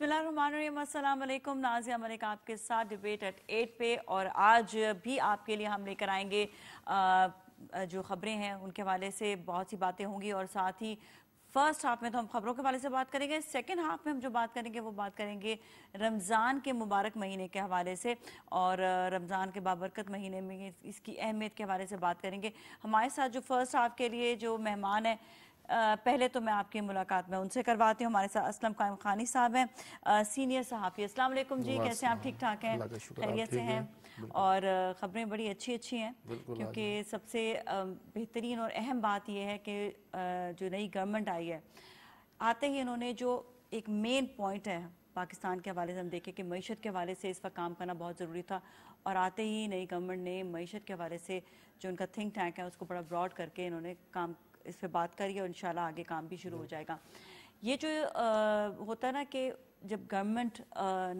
बिस्मिल्लाम नाजिया मलिक आपके साथ debate eight eight पे और आज भी आपके लिए हम लेकर आएंगे जो खबरें हैं उनके हवाले से बहुत सी बातें होंगी और साथ ही फर्स्ट हाफ में तो हम खबरों के हवाले से बात करेंगे सेकेंड हाफ में हम जो बात करेंगे वो बात करेंगे रमज़ान के मुबारक महीने के हवाले से और रमज़ान के बाबरकत महीने में इसकी अहमियत के हवाले से बात करेंगे हमारे साथ जो फर्स्ट हाफ के लिए जो मेहमान हैं पहले तो मैं आपकी मुलाकात में उनसे करवाती हूँ हमारे साथ असलम कायम खानी साहब हैं सीनियर सहाफ़ी अस्सलाम वालेकुम जी कैसे आप ठीक ठाक हैं खैरियत से हैं और ख़बरें बड़ी अच्छी अच्छी हैं क्योंकि सबसे बेहतरीन और अहम बात यह है कि जो नई गवर्नमेंट आई है आते ही इन्होंने जो एक मेन पॉइंट है पाकिस्तान के हवाले से हम देखें कि मीशत के हवाले से इस पर काम करना बहुत ज़रूरी था और आते ही नई गवर्नमेंट ने मीशत के हवाले से जो उनका थिंक टैंक है उसको बड़ा ब्रॉड करके इन्होंने काम इस पर बात करिए और इन आगे काम भी शुरू हो जाएगा ये जो आ, होता है ना कि जब गवर्नमेंट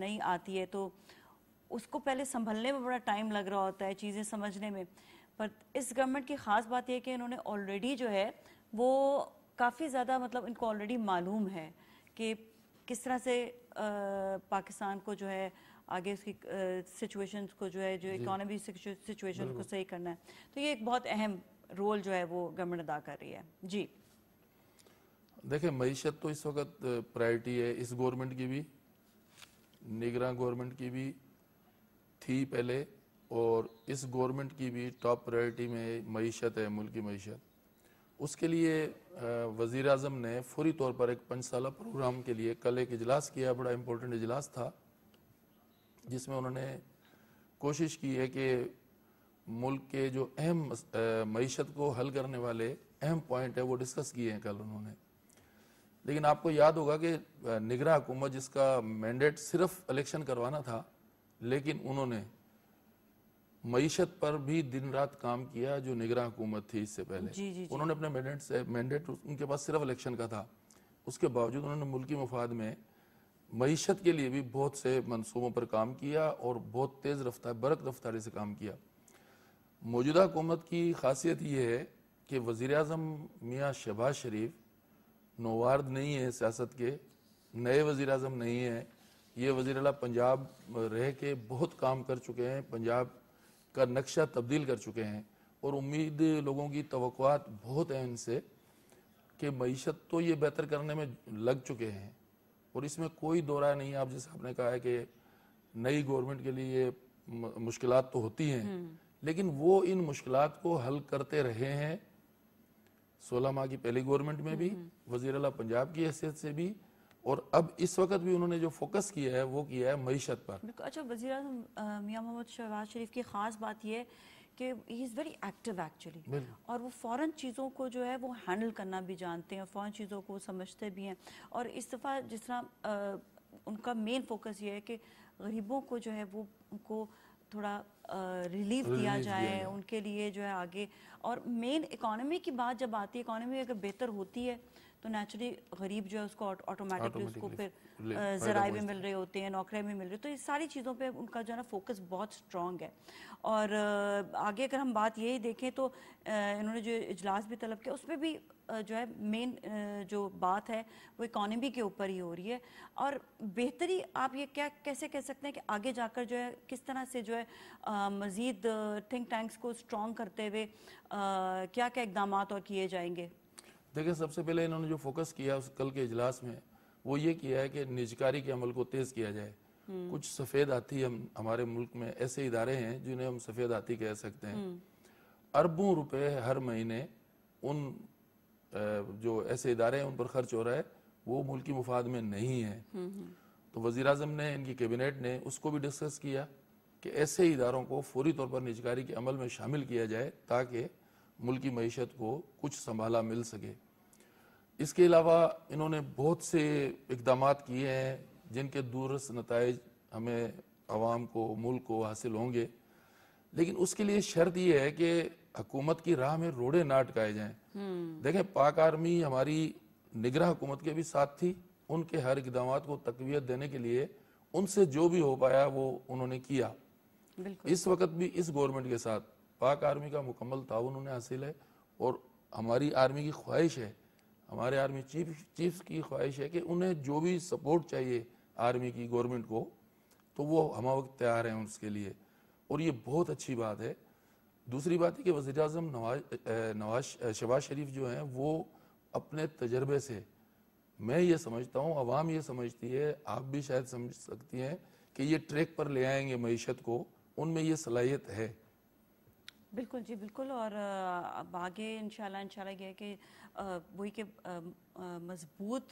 नहीं आती है तो उसको पहले संभलने में बड़ा टाइम लग रहा होता है चीज़ें समझने में पर इस गवर्नमेंट की ख़ास बात यह है कि इन्होंने ऑलरेडी जो है वो काफ़ी ज़्यादा मतलब इनको ऑलरेडी मालूम है कि किस तरह से आ, पाकिस्तान को जो है आगे उसकी सिचुएशंस को जो है जो इकोनॉमी सिचुएशन को सही करना है तो ये एक बहुत अहम रोल जो है वो गवर्नमेंट अदा कर रही है जी देखें मीशत तो इस वक्त प्रायोरिटी है इस गवर्नमेंट की भी निगरान गवर्नमेंट की भी थी पहले और इस गवर्नमेंट की भी टॉप प्रायोरिटी में मीशत है मुल्क की मीशत उसके लिए वज़ी अजम ने फौरी तौर पर एक पंच साल प्रोग्राम के लिए कल एक इजलास किया बड़ा इम्पोर्टेंट इजलास था जिसमें उन्होंने कोशिश की है कि मुल्क के जो अहम मीशत को हल करने वाले अहम पॉइंट है वो डिस्कस किए हैं कल उन्होंने लेकिन आपको याद होगा कि निगरा हुकूमत जिसका मैंडेट सिर्फ इलेक्शन करवाना था लेकिन उन्होंने मीशत पर भी दिन रात काम किया जो निगरा हुकूमत थी इससे पहले जी, जी, जी. उन्होंने अपने मैंडेट से मैंडेट उनके पास सिर्फ इलेक्शन का था उसके बावजूद उन्होंने मुल्की मफाद में मीशत के लिए भी बहुत से मनसूबों पर काम किया और बहुत तेज़ रफ्तार बरत रफ्तारी से काम किया मौजूदा हुकूमत की खासियत ये है कि वज़ी अजम मियाँ शहबाज शरीफ नोवार्द नहीं है सियासत के नए वज़ी अजम नहीं है ये वजीर अला पंजाब रह के बहुत काम कर चुके हैं पंजाब का नक्शा तब्दील कर चुके हैं और उम्मीद लोगों की तो बहुत हैं इनसे कि मीशत तो ये बेहतर करने में लग चुके हैं और इसमें कोई दौरा नहीं आप जैसे आपने कहा है कि नई गवर्नमेंट के लिए मुश्किल तो होती हैं हम्म। लेकिन वो इन मुश्किल को हल करते रहे हैं सोलह माह की पहली गवर्नमेंट में भी हम्म। वजीर अला पंजाब की हैसियत से भी और अब इस वक्त भी उन्होंने जो फोकस किया है वो किया है मीशत पर अच्छा वजी मियाँ मोहम्मद शहबाज शरीफ की खास बात यह कि he is very active actually और वो फ़ौरन चीज़ों को जो है वो हैंडल करना भी जानते हैं फ़ौरन चीज़ों को समझते भी हैं और इस दफ़ा जिस तरह उनका मेन फोकस ये है कि गरीबों को जो है वो उनको थोड़ा रिलीफ दिया जाए उनके लिए जो है आगे और मेन इकोनॉमी की बात जब आती है इकोनॉमी अगर बेहतर होती है तो नेचुरली गरीब जो है उसको ऑटोमेटिकली उसको फिर जराए भी मिल रहे होते हैं नौकरियाँ भी मिल रही तो ये सारी चीज़ों पे उनका जो है ना फोकस बहुत स्ट्रॉन्ग है और आगे अगर हम बात यही देखें तो इन्होंने जो इजलास भी तलब किया उसमें भी जो है मेन जो बात है वो इकोनॉमी के ऊपर ही हो रही है और बेहतरी आप ये क्या कैसे कह सकते हैं कि आगे जाकर जो है किस तरह से जो है मजीद थिंक टैंक्स को स्ट्रॉन्ग करते हुए क्या क्या इकदाम और किए जाएंगे देखिए सबसे पहले इन्होंने जो फोकस किया उस कल के इजलास में वो ये किया है कि निजकारी के अमल को तेज़ किया जाए हम्म। कुछ सफ़ेद हाथी हम हमारे मुल्क में ऐसे इदारे हैं जिन्हें हम सफ़ेद हाथी कह सकते हैं हम्म। अरबों रुपए हर महीने उन जो ऐसे इदारे हैं उन पर खर्च हो रहा है वो मुल्क मुफाद में नहीं है हम्म, हम्म। तो वजी अजम ने इनकी कैबिनेट ने उसको भी डिस्कस किया कि ऐसे इदारों को फौरी तौर पर निजकारी के अमल में शामिल किया जाए ताकि मुल्क मीशत को कुछ संभाला मिल सके इसके अलावा इन्होंने बहुत से इकदाम किए हैं जिनके दूरस नतज हमें आवाम को मुल्क को हासिल होंगे लेकिन उसके लिए शर्त यह है कि हुकूमत की राह में रोड़े ना अटकाए जाए हम्म। देखें पाक आर्मी हमारी निगरा हुकूमत के भी साथ थी उनके हर इकदाम को तकवीत देने के लिए उनसे जो भी हो पाया वो उन्होंने किया इस वक्त भी इस गवर्नमेंट के साथ पाक आर्मी का मुकम्मल ताउन उन्हें हासिल है और हमारी आर्मी की ख्वाहिश है हमारे आर्मी चीफ चीफ की ख्वाहिश है कि उन्हें जो भी सपोर्ट चाहिए आर्मी की गवर्नमेंट को तो वो हम वक्त तैयार हैं उसके लिए और ये बहुत अच्छी बात है दूसरी बात है कि वज़ी अजम नवाज नवाज शबाज शरीफ जो हैं वो अपने तजर्बे से मैं ये समझता हूँ अवाम ये समझती है आप भी शायद समझ सकती हैं कि ये ट्रैक पर ले आएंगे मीशत को उनमें ये सलाहियत है बिल्कुल जी बिल्कुल और अब आगे इन शाला यह कि वही के मजबूत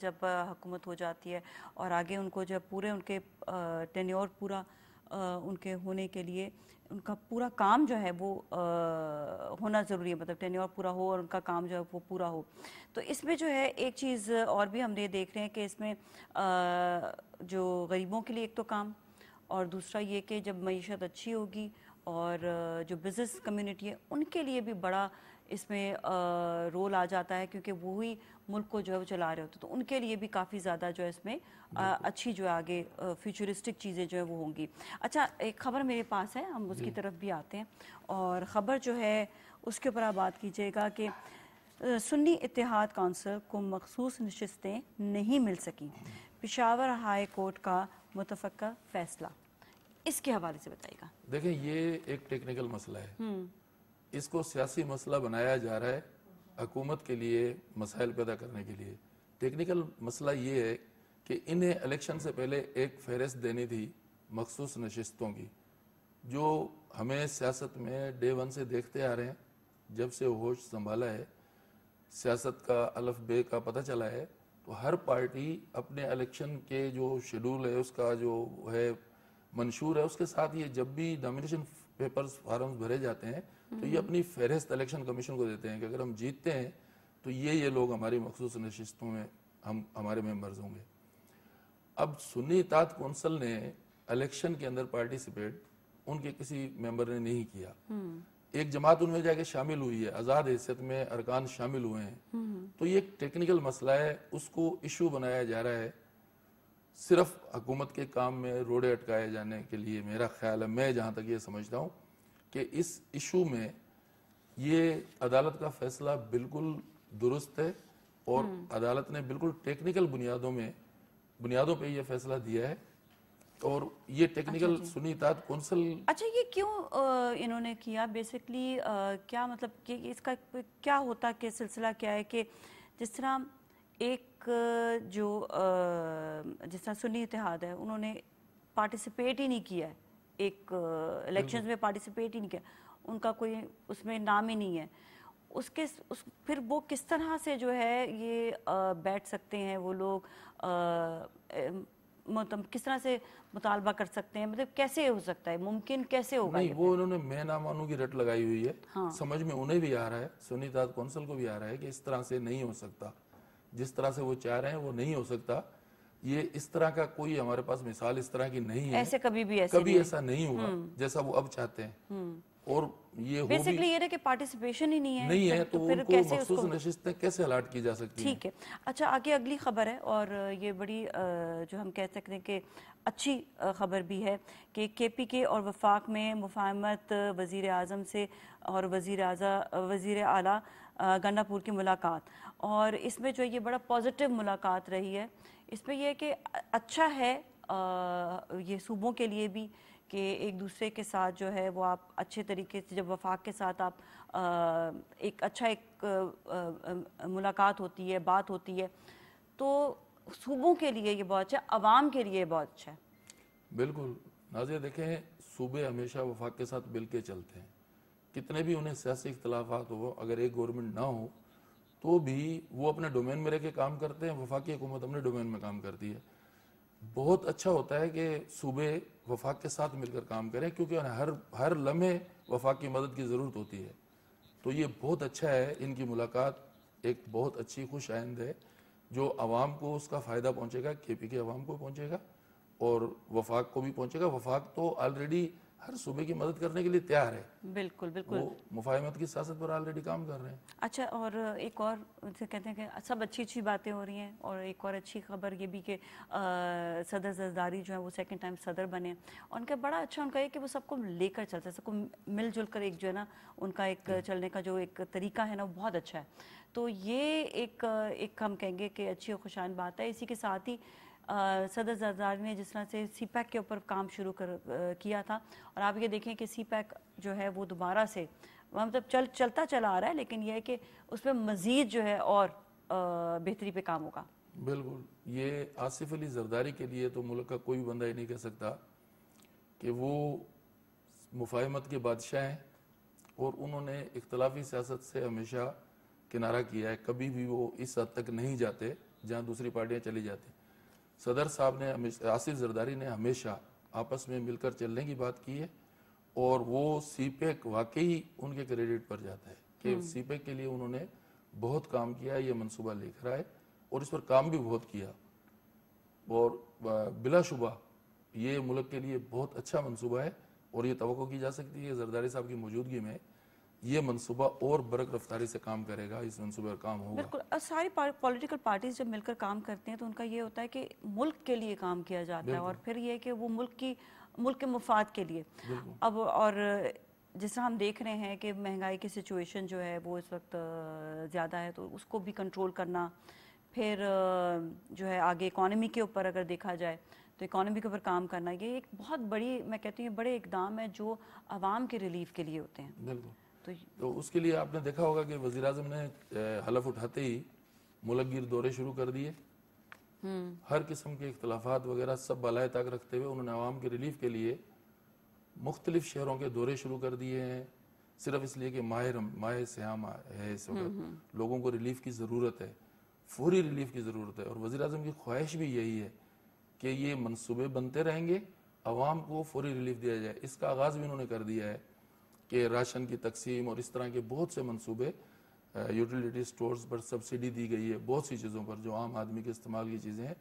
जब हुकूमत हो जाती है और आगे उनको जब पूरे उनके टेन्योर पूरा उनके होने के लिए उनका पूरा काम जो है वो आ, होना ज़रूरी है मतलब टेन्योर पूरा हो और उनका काम जो है वो पूरा हो तो इसमें जो है एक चीज़ और भी हम ये देख रहे हैं कि इसमें आ, जो गरीबों के लिए एक तो काम और दूसरा ये कि जब मीशत अच्छी होगी और जो बिज़नेस कम्युनिटी है उनके लिए भी बड़ा इसमें रोल आ जाता है क्योंकि वो ही मुल्क को जो है वो चला रहे होते तो उनके लिए भी काफ़ी ज़्यादा जो है इसमें अच्छी जो है आगे फ्यूचरिस्टिक चीज़ें जो है वो होंगी अच्छा एक ख़बर मेरे पास है हम उसकी तरफ भी आते हैं और ख़बर जो है उसके ऊपर आप बात कीजिएगा कि सुन्नी इतिहाद काउंसिल को मखसूस नशस्तें नहीं मिल सकें पिशावर हाई कोर्ट का मुतफ़ फैसला इसके हवाले से बताइएगा देखें ये एक टेक्निकल मसला है हम्म। इसको सियासी मसला बनाया जा रहा है हकूमत के लिए मसाइल पैदा करने के लिए टेक्निकल मसला ये है कि इन्हें इलेक्शन से पहले एक फहरिस्त देनी थी मखसूस नशस्तों की जो हमें सियासत में डे वन से देखते आ रहे हैं जब से होश संभाला है सियासत का अलफ बे का पता चला है तो हर पार्टी अपने इलेक्शन के जो शेड्यूल है उसका जो है मंशूर है उसके साथ ये जब भी नामिनेशन पेपर्स फार्म भरे जाते हैं तो ये अपनी फहरिस्त इलेक्शन कमीशन को देते हैं कि अगर हम जीतते हैं तो ये ये लोग हमारी मखसूस नशस्तों में हम हमारे मेम्बर्स होंगे अब सुन्नी इतात कौंसल ने इलेक्शन के अंदर पार्टिसिपेट उनके किसी मेंबर ने नहीं किया हम्म। एक जमात उनमें जाके शामिल हुई है आज़ाद हैसियत में अरकान शामिल हुए हैं हम्म। तो ये एक टेक्निकल मसला है उसको इशू बनाया जा रहा है सिर्फ हुकूमत के काम में रोड़े अटकाए जाने के लिए मेरा ख्याल है मैं जहां तक ये समझता हूँ कि इस इशू में ये अदालत का फैसला बिल्कुल दुरुस्त है और हम्म। अदालत ने बिल्कुल टेक्निकल बुनियादों में बुनियादों पे ये फैसला दिया है और ये टेक्निकल अच्छा सुनीतात कौंसल अच्छा ये क्यों इन्होंने किया बेसिकली आ, क्या मतलब कि इसका क्या होता कि सिलसिला क्या है कि जिस तरह एक जो जिस तरह सुनी इतिहाद है उन्होंने पार्टिसिपेट ही नहीं किया है एक इलेक्शन में पार्टिसिपेट ही नहीं किया उनका कोई उसमें नाम ही नहीं है उसके उस फिर वो किस तरह से जो है ये बैठ सकते हैं वो लोग मतलब किस तरह से मुतालबा कर सकते हैं मतलब कैसे हो सकता है मुमकिन कैसे होगा नहीं वो उन्होंने मैं ना मानू की रट लगाई हुई है हाँ। समझ में उन्हें भी आ रहा है सुनी कौंसल को भी आ रहा है कि इस तरह से नहीं हो सकता जिस तरह से वो चाह रहे हैं वो नहीं हो सकता ये इस तरह का कोई हमारे पास मिसाल इस तरह की नहीं है ऐसे कभी भी ऐसे कभी ऐसा नहीं होगा हम्म। जैसा वो अब चाहते हैं हम्म। और ये बेसिकली ये कि पार्टिसिपेशन ही नहीं है नहीं है तो, तो फिर उनको कैसे उसको नशिस्तें कैसे अलाट की जा सकती ठीक है अच्छा आगे अगली खबर है और ये बड़ी जो हम कह सकते हैं कि अच्छी खबर भी है कि के पी के और वफाक में मुफाहमत वजीर अजम से और वज़ी अजा वजीर अला गंडापुर की मुलाकात और इसमें जो है ये बड़ा पॉजिटिव मुलाकात रही है इसमें यह कि अच्छा है आ, ये सूबों के लिए भी कि एक दूसरे के साथ जो है वो आप अच्छे तरीके से जब वफाक के साथ आप आ, एक अच्छा एक आ, मुलाकात होती है बात होती है तो सूबों के लिए ये बहुत अच्छा है आवाम के लिए बहुत अच्छा है बिल्कुल नाजिया देखें सूबे हमेशा वफाक के साथ मिल के चलते हैं कितने भी उन्हें सियासी इख्तलाफात हो अगर एक गवर्नमेंट ना हो तो भी वो अपने डोमेन में रह के काम करते हैं वफाक हुकूमत अपने डोमेन में काम करती है बहुत अच्छा होता है कि सूबे वफाक के साथ मिलकर काम करें क्योंकि हर हर लम्हे वफाक की मदद की ज़रूरत होती है तो ये बहुत अच्छा है इनकी मुलाकात एक बहुत अच्छी खुश आइंद है जो आवाम को उसका फ़ायदा पहुँचेगा के पी के आवाम को पहुँचेगा और वफाक को भी पहुँचेगा वफाक तो ऑलरेडी हर सूबे की मदद करने के लिए तैयार है बिल्कुल बिल्कुल वो मुफाहमत की सियासत पर ऑलरेडी काम कर रहे हैं अच्छा और एक और उनसे कहते हैं कि सब अच्छी अच्छी बातें हो रही हैं और एक और अच्छी खबर ये भी कि सदर जरदारी जो है वो सेकंड टाइम सदर बने उनका बड़ा अच्छा उनका ये कि वो सबको लेकर चलते हैं सबको मिलजुल कर एक जो है ना उनका एक चलने का जो एक तरीका है ना वो बहुत अच्छा है तो ये एक एक हम कहेंगे कि अच्छी और खुशहाल बात है इसी के साथ ही सदर जरदार ने जिस तरह से सी पैक के ऊपर काम शुरू कर किया था और आप ये देखें कि सी पैक जो है वो दोबारा से मतलब चल चलता चला आ रहा है लेकिन यह है कि उसमें मज़ीद जो है और बेहतरी पर काम होगा बिल्कुल ये आसिफ अली जरदारी के लिए तो मुल्क का कोई बंदा ही नहीं कह सकता कि वो मुफाहमत के बादशाह हैं और उन्होंने इख्तलाफी सियासत से हमेशा किनारा किया है कभी भी वो इस हद तक नहीं जाते जहाँ दूसरी पार्टियाँ चली जाती सदर साहब ने आसिफ जरदारी ने हमेशा आपस में मिलकर चलने की बात की है और वो सीपेक वाकई उनके क्रेडिट पर जाता है कि सीपेक हम्म। के लिए उन्होंने बहुत काम किया ये मनसूबा लेकर आए और इस पर काम भी बहुत किया और बिलाशुबा ये मुल्क के लिए बहुत अच्छा मनसूबा है और ये तो की जा सकती है जरदारी साहब की मौजूदगी में ये मनसूबा और बरक रफ्तारी से काम करेगा इस मनसूबे पर काम होगा बिल्कुल सारी पॉलिटिकल पार्टीज जब मिलकर काम करते हैं तो उनका ये होता है कि मुल्क के लिए काम किया जाता है और फिर ये कि वो मुल्क की मुल्क के मुफाद के लिए अब और जिस हम देख रहे हैं कि महंगाई की सिचुएशन जो है वो इस वक्त ज़्यादा है तो उसको भी कंट्रोल करना फिर जो है आगे इकॉनमी के ऊपर अगर देखा जाए तो इकॉनमी के ऊपर काम करना ये एक बहुत बड़ी मैं कहती हूँ बड़े इकदाम है जो आवाम के रिलीफ के लिए होते हैं तो, तो उसके लिए आपने देखा होगा कि वजी अजम ने हलफ उठाते ही मुलगिर दौरे शुरू कर दिए हम्म। हर किस्म के अख्तलाफा वगैरह सब बलाए तक रखते हुए उन्होंने आवाम के रिलीफ के लिए मुख्तलिफ शहरों के दौरे शुरू कर दिए हैं सिर्फ इसलिए कि माहिर माह सयाम है इस वक्त हम्म, हम्म। लोगों को रिलीफ की ज़रूरत है फौरी रिलीफ की ज़रूरत है और वजी अजम की ख्वाहिश भी यही है कि ये मनसूबे बनते रहेंगे आवाम को फौरी रिलीफ दिया जाए इसका आगाज़ भी उन्होंने कर दिया है कि राशन की तकसीम और इस तरह के बहुत से मनसूबे यूटिलिटी स्टोर्स पर सब्सिडी दी गई है बहुत सी चीज़ों पर जो आम आदमी के इस्तेमाल की चीज़ें हैं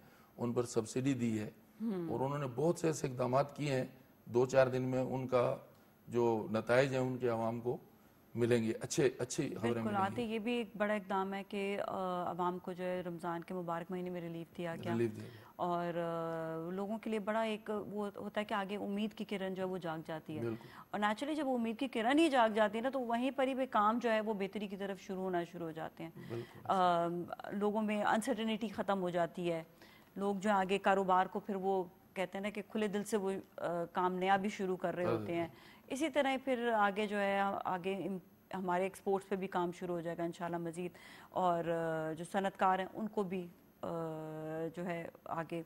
उन पर सब्सिडी दी है हम्म। और उन्होंने बहुत से ऐसे इकदाम किए हैं दो चार दिन में उनका जो नतज हैं उनके आवाम को मिलेंगे अच्छे अच्छी खबरें आते ये भी एक बड़ा इकदाम है कि आवाम को जो है रमज़ान के मुबारक महीने में रिलीफ दिया रिलीफ दिया गया और लोगों के लिए बड़ा एक वो होता है कि आगे उम्मीद की किरण जो है वो जाग जाती है और नेचुरली जब उम्मीद की किरण ही जाग जाती है ना तो वहीं पर ही वे काम जो है वो बेहतरी की तरफ शुरू होना शुरू हो जाते हैं लोगों में अनसर्टनिटी ख़त्म हो जाती है लोग जो आगे कारोबार को फिर वो कहते हैं ना कि खुले दिल से वो काम नया भी शुरू कर रहे होते हैं इसी तरह फिर आगे जो है आगे हमारे एक्सपोर्ट्स पे भी काम शुरू हो जाएगा इन मज़ीद और जो सनतकार हैं उनको भी जो है आगे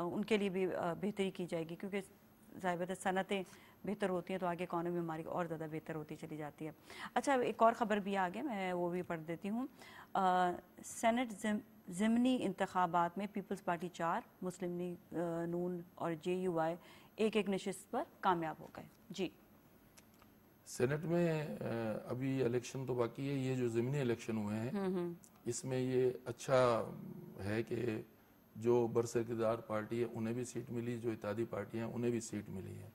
उनके लिए भी बेहतरी की जाएगी क्योंकि ज़ाहिर सनतें बेहतर होती हैं तो आगे इकानमी हमारी और ज़्यादा बेहतर होती चली जाती है अच्छा एक और ख़बर भी आगे मैं वो भी पढ़ देती हूँ सेनेट जिम, ज़मनी इंतबात में पीपल्स पार्टी चार मुस्लिम लीग नून और जे यू आई एक एक नशस्त पर कामयाब हो गए जी सेनेट में अभी इलेक्शन तो बाकी है ये जो ज़मनी इलेक्शन हुए हैं हम्म, हम्म। इसमें ये अच्छा है कि जो बरसरकदार पार्टी है उन्हें भी सीट मिली जो इत्यादि पार्टियाँ हैं उन्हें भी सीट मिली है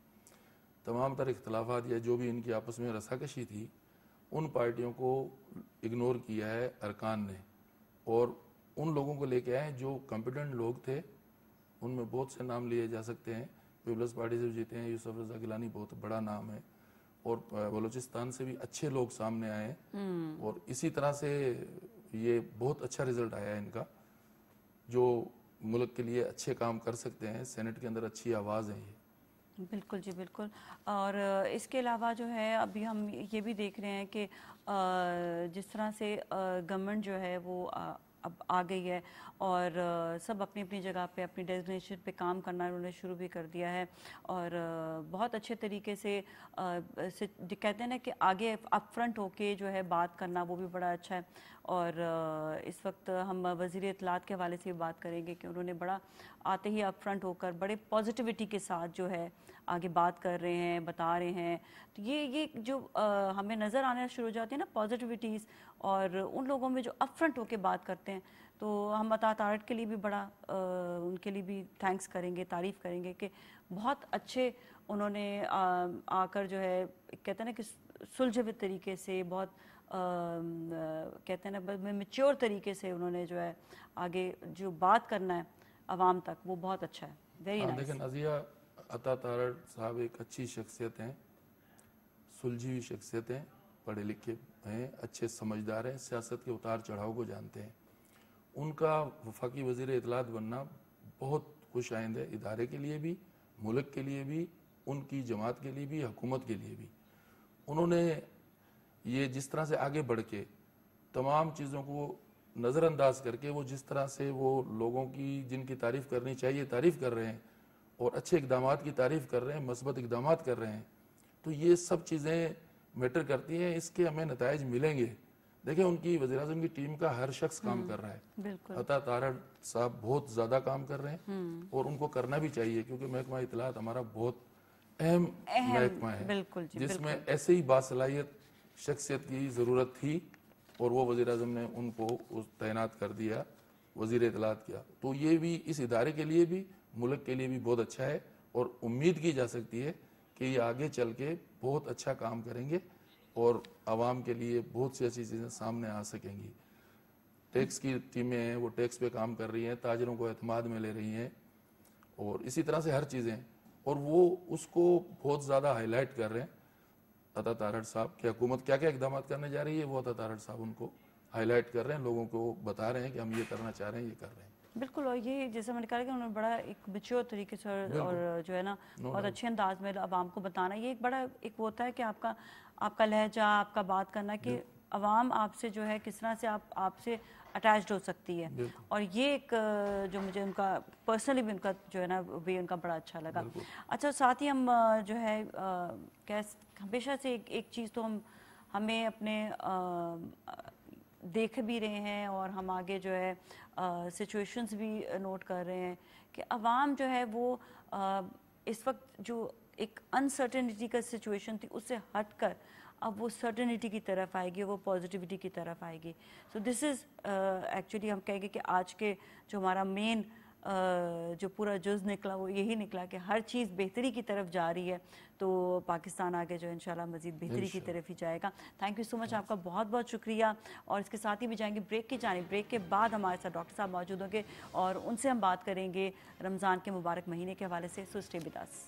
तमाम तरह इख्तलाफात या जो भी इनकी आपस में रसाकशी थी उन पार्टियों को इग्नोर किया है अरकान ने और उन लोगों को लेके आए जो कॉम्पिटेंट लोग थे उनमें बहुत से नाम लिए जा सकते हैं पीपल्स पार्टी से जीते हैं यूसुफ रजा गिलानी बहुत बड़ा नाम है और बलूचिस्तान से भी अच्छे लोग सामने आए हम्म। और इसी तरह से ये बहुत अच्छा रिजल्ट आया है इनका जो मुल्क के लिए अच्छे काम कर सकते हैं सेनेट के अंदर अच्छी आवाज़ है ये बिल्कुल जी बिल्कुल और इसके अलावा जो है अभी हम ये भी देख रहे हैं कि जिस तरह से गवर्नमेंट जो है वो अब आ गई है और सब अपनी अपनी जगह पे अपनी डेस्टिनेशन पे काम करना उन्होंने शुरू भी कर दिया है और बहुत अच्छे तरीके से कहते हैं ना कि आगे अप फ्रंट होके जो है बात करना वो भी बड़ा अच्छा है और इस वक्त हम वजीर इतलात के हवाले से बात करेंगे कि उन्होंने बड़ा आते ही अपफ्रंट होकर बड़े पॉजिटिविटी के साथ जो है आगे बात कर रहे हैं बता रहे हैं तो ये ये जो हमें नज़र आना शुरू हो जाती है ना पॉजिटिविटीज़ और उन लोगों में जो अपफ्रंट होकर बात करते हैं तो हम अता तारट के लिए भी बड़ा आ, उनके लिए भी थैंक्स करेंगे तारीफ़ करेंगे कि बहुत अच्छे उन्होंने आकर जो है कहते हैं ना कि सुलझे हुए तरीके से बहुत कहते हैं ना मेच्योर तरीके से उन्होंने जो है आगे जो बात करना है आवाम तक वो बहुत अच्छा है वेरी नाइस लेकिन अजिया अता तारड़ साहब एक अच्छी शख्सियत हैं सुलझी हुई शख्सियत हैं पढ़े लिखे हैं अच्छे समझदार हैं सियासत के उतार चढ़ाव को जानते हैं उनका वफाकी वजीर इतलात बनना बहुत खुश आइंद है इदारे के लिए भी मुल्क के लिए भी उनकी जमात के लिए भी हुकूमत के लिए भी उन्होंने ये जिस तरह से आगे बढ़ के तमाम चीज़ों को नज़रअंदाज करके वो जिस तरह से वो लोगों की जिनकी तारीफ़ करनी चाहिए तारीफ़ कर रहे हैं और अच्छे इकदाम की तारीफ़ कर रहे हैं मस्बत इकदाम कर रहे हैं तो ये सब चीज़ें मैटर करती हैं इसके हमें नतज मिलेंगे देखिए उनकी वजी अजम की टीम का हर शख्स काम हम्म, कर रहा है अता तारा साहब बहुत ज़्यादा काम कर रहे हैं हम्म। और उनको करना भी चाहिए क्योंकि महकमा इतलात हमारा बहुत अहम महकमा है जिसमें ऐसे ही बासलाहियत शख्सियत की ज़रूरत थी और वो वज़ी अजम ने उनको तैनात कर दिया वजीर इतलात किया तो ये भी इस इदारे के लिए भी मुल्क के लिए भी बहुत अच्छा है और उम्मीद की जा सकती है कि ये आगे चल के बहुत अच्छा काम करेंगे और आवाम के लिए बहुत सी ऐसी चीज़ें सामने आ सकेंगी टैक्स की टीमें हैं वो टैक्स पे काम कर रही हैं ताजरों को अतमाद में ले रही हैं और इसी तरह से हर चीज़ें और वो उसको बहुत ज़्यादा हाईलाइट कर रहे हैं अता तारड़ साहब की हुकूमत क्या क्या इकदाम करने जा रही है वो अता तारड़ साहब उनको हाईलाइट कर रहे हैं लोगों को बता रहे हैं कि हम ये करना चाह रहे हैं ये कर रहे हैं बिल्कुल और ये जैसे मैंने कहा कि उन्होंने बड़ा एक बच्चों तरीके से और जो है ना बहुत अच्छे अंदाज में आवाम को बताना ये एक बड़ा एक होता है कि आपका आपका लहजा आपका बात करना कि आवाम आपसे जो है किस तरह से आप आपसे अटैच्ड हो सकती है और ये एक जो मुझे उनका पर्सनली भी उनका जो है ना वे उनका बड़ा अच्छा लगा अच्छा साथ ही हम जो है कह हमेशा से एक, एक चीज़ तो हम हमें अपने आ, देख भी रहे हैं और हम आगे जो है सिचुएशंस भी नोट कर रहे हैं कि अवाम जो है वो आ, इस वक्त जो एक अनसर्टेनिटी का सिचुएशन थी उससे हट कर अब वो सर्टेनिटी की तरफ आएगी वो पॉजिटिविटी की तरफ आएगी सो दिस इज़ एक्चुअली हम कहेंगे कि आज के जो हमारा मेन uh, जो पूरा जुज निकला वो यही निकला कि हर चीज़ बेहतरी की तरफ जा रही है तो पाकिस्तान आगे जो इन मज़ीद बेहतरी की तरफ ही जाएगा थैंक यू सो मच आपका बहुत बहुत शुक्रिया और इसके साथ ही भी जाएंगे ब्रेक की जाने ब्रेक के बाद हमारे साथ डॉक्टर साहब मौजूद होंगे और उनसे हम बात करेंगे रमज़ान के मुबारक महीने के हवाले से सुस्टे बिदास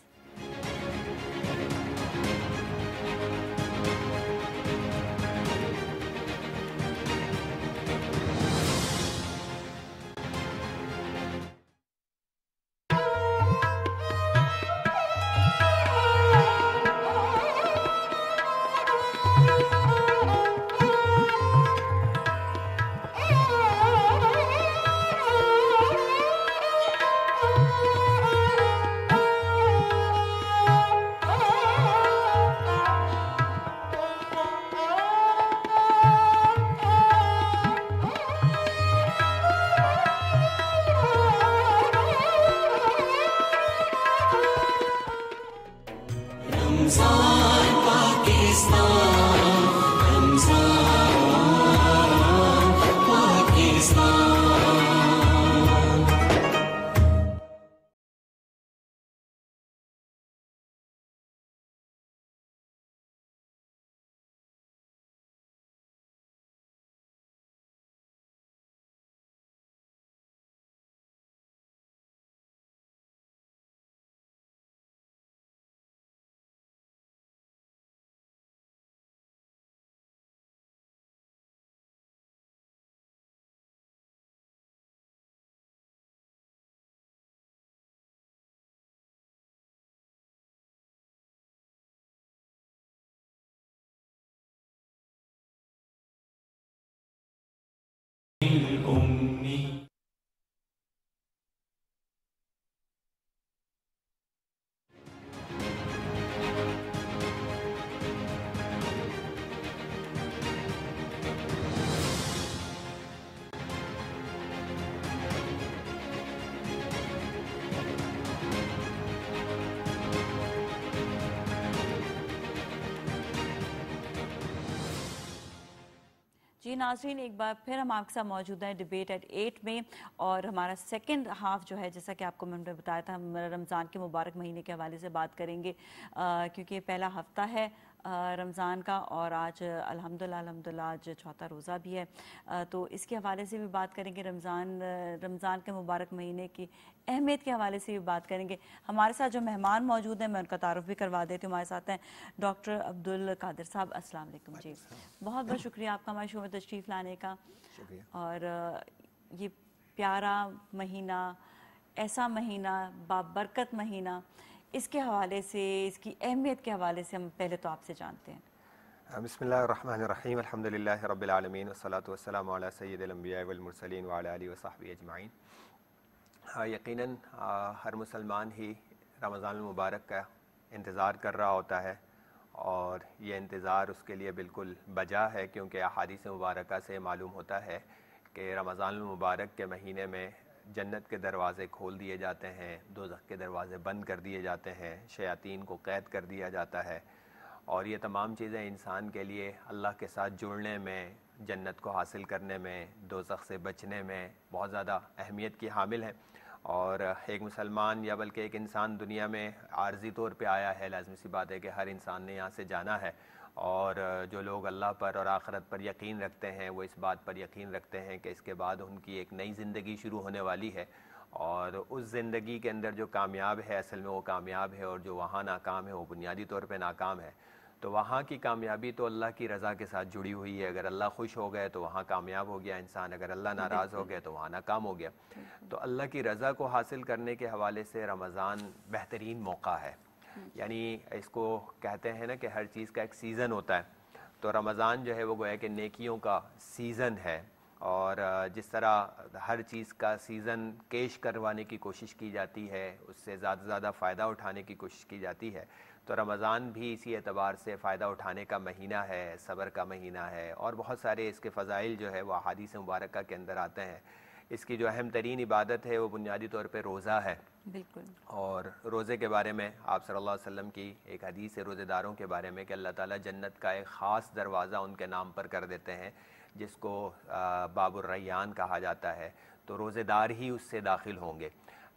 नाजरीन एक बार फिर हम आपके साथ मौजूद हैं डिबेट एट एट में और हमारा सेकंड हाफ जो है जैसा कि आपको मैंने बताया था हम रमज़ान के मुबारक महीने के हवाले से बात करेंगे आ, क्योंकि पहला हफ्ता है रमज़ान का और आज अल्हम्दुलिल्लाह अल्हम्दुलिल्लाह आज चौथा रोज़ा भी है तो इसके हवाले से भी बात करेंगे रमज़ान रमज़ान के मुबारक महीने की अहमियत के हवाले से भी बात करेंगे हमारे साथ जो मेहमान मौजूद हैं मैं उनका तारफ़ भी करवा देती हूँ हमारे साथ हैं डॉक्टर अब्दुल कादिर साहब अस्सलाम वालेकुम जी बहुत बहुत शुक्रिया आपका हमारे शो में तशरीफ़ लाने का और ये प्यारा महीना ऐसा महीना बाबरकत महीना इसके हवाले से इसकी अहमियत के हवाले से हम पहले तो आपसे जानते हैं बसमीम अलहमदिल्ला रबालमीन वसलात वसलम सैदम्बियामरसलिन वाली अजमाइन यकीन हर मुसलमान ही रमज़ान मुबारक का इंतज़ार कर रहा होता है और ये इंतज़ार उसके लिए बिल्कुल बजा है क्योंकि अहादीस मुबारक से मालूम होता है कि रमज़ान मुबारक के महीने में जन्नत के दरवाज़े खोल दिए जाते हैं दोजख के दरवाज़े बंद कर दिए जाते हैं शयातीन को कैद कर दिया जाता है और ये तमाम चीज़ें इंसान के लिए अल्लाह के साथ जुड़ने में जन्नत को हासिल करने में दोजख से बचने में बहुत ज़्यादा अहमियत की हामिल है और एक मुसलमान या बल्कि एक इंसान दुनिया में आर्जी तौर पे आया है लाजमी सी बात है कि हर इंसान ने यहाँ से जाना है और जो लोग अल्लाह पर और आखरत पर यकीन रखते हैं वो इस बात पर यकीन रखते हैं कि इसके बाद उनकी एक नई ज़िंदगी शुरू होने वाली है और उस ज़िंदगी के अंदर जो कामयाब है असल में वो कामयाब है और जो वहाँ नाकाम है वो बुनियादी तौर पर नाकाम है तो वहाँ की कामयाबी तो अल्लाह की रज़ा के साथ जुड़ी हुई है अगर अल्लाह खुश हो गए तो वहाँ कामयाब हो गया इंसान अगर अल्लाह नाराज़ हो गया तो वहाँ नाकाम हो गया तो अल्लाह की रज़ा को हासिल करने के हवाले से रमज़ान बेहतरीन मौका है यानी इसको कहते हैं ना कि हर चीज़ का एक सीज़न होता है तो रमज़ान जो है वो गोया कि नेकियों का सीज़न है और जिस तरह हर चीज़ का सीज़न केश करवाने की कोशिश की जाती है उससे ज़्यादा से ज़्यादा फ़ायदा उठाने की कोशिश की जाती है तो रमज़ान भी इसी एतबार से फ़ायदा उठाने का महीना है सब्र का महीना है और बहुत सारे इसके फ़जाइल जो है वह से मुबारक के अंदर आते हैं इसकी जो अहम तरीन इबादत है वो बुनियादी तौर पर रोज़ा है बिल्कुल और रोज़े के बारे में आप सल्ला वसम की एक हदीस है रोज़ेदारों के बारे में कि अल्लाह ताली जन्नत का एक ख़ास दरवाज़ा उनके नाम पर कर देते हैं जिसको बाबुर्रैयान कहा जाता है तो रोज़ेदार ही उससे दाखिल होंगे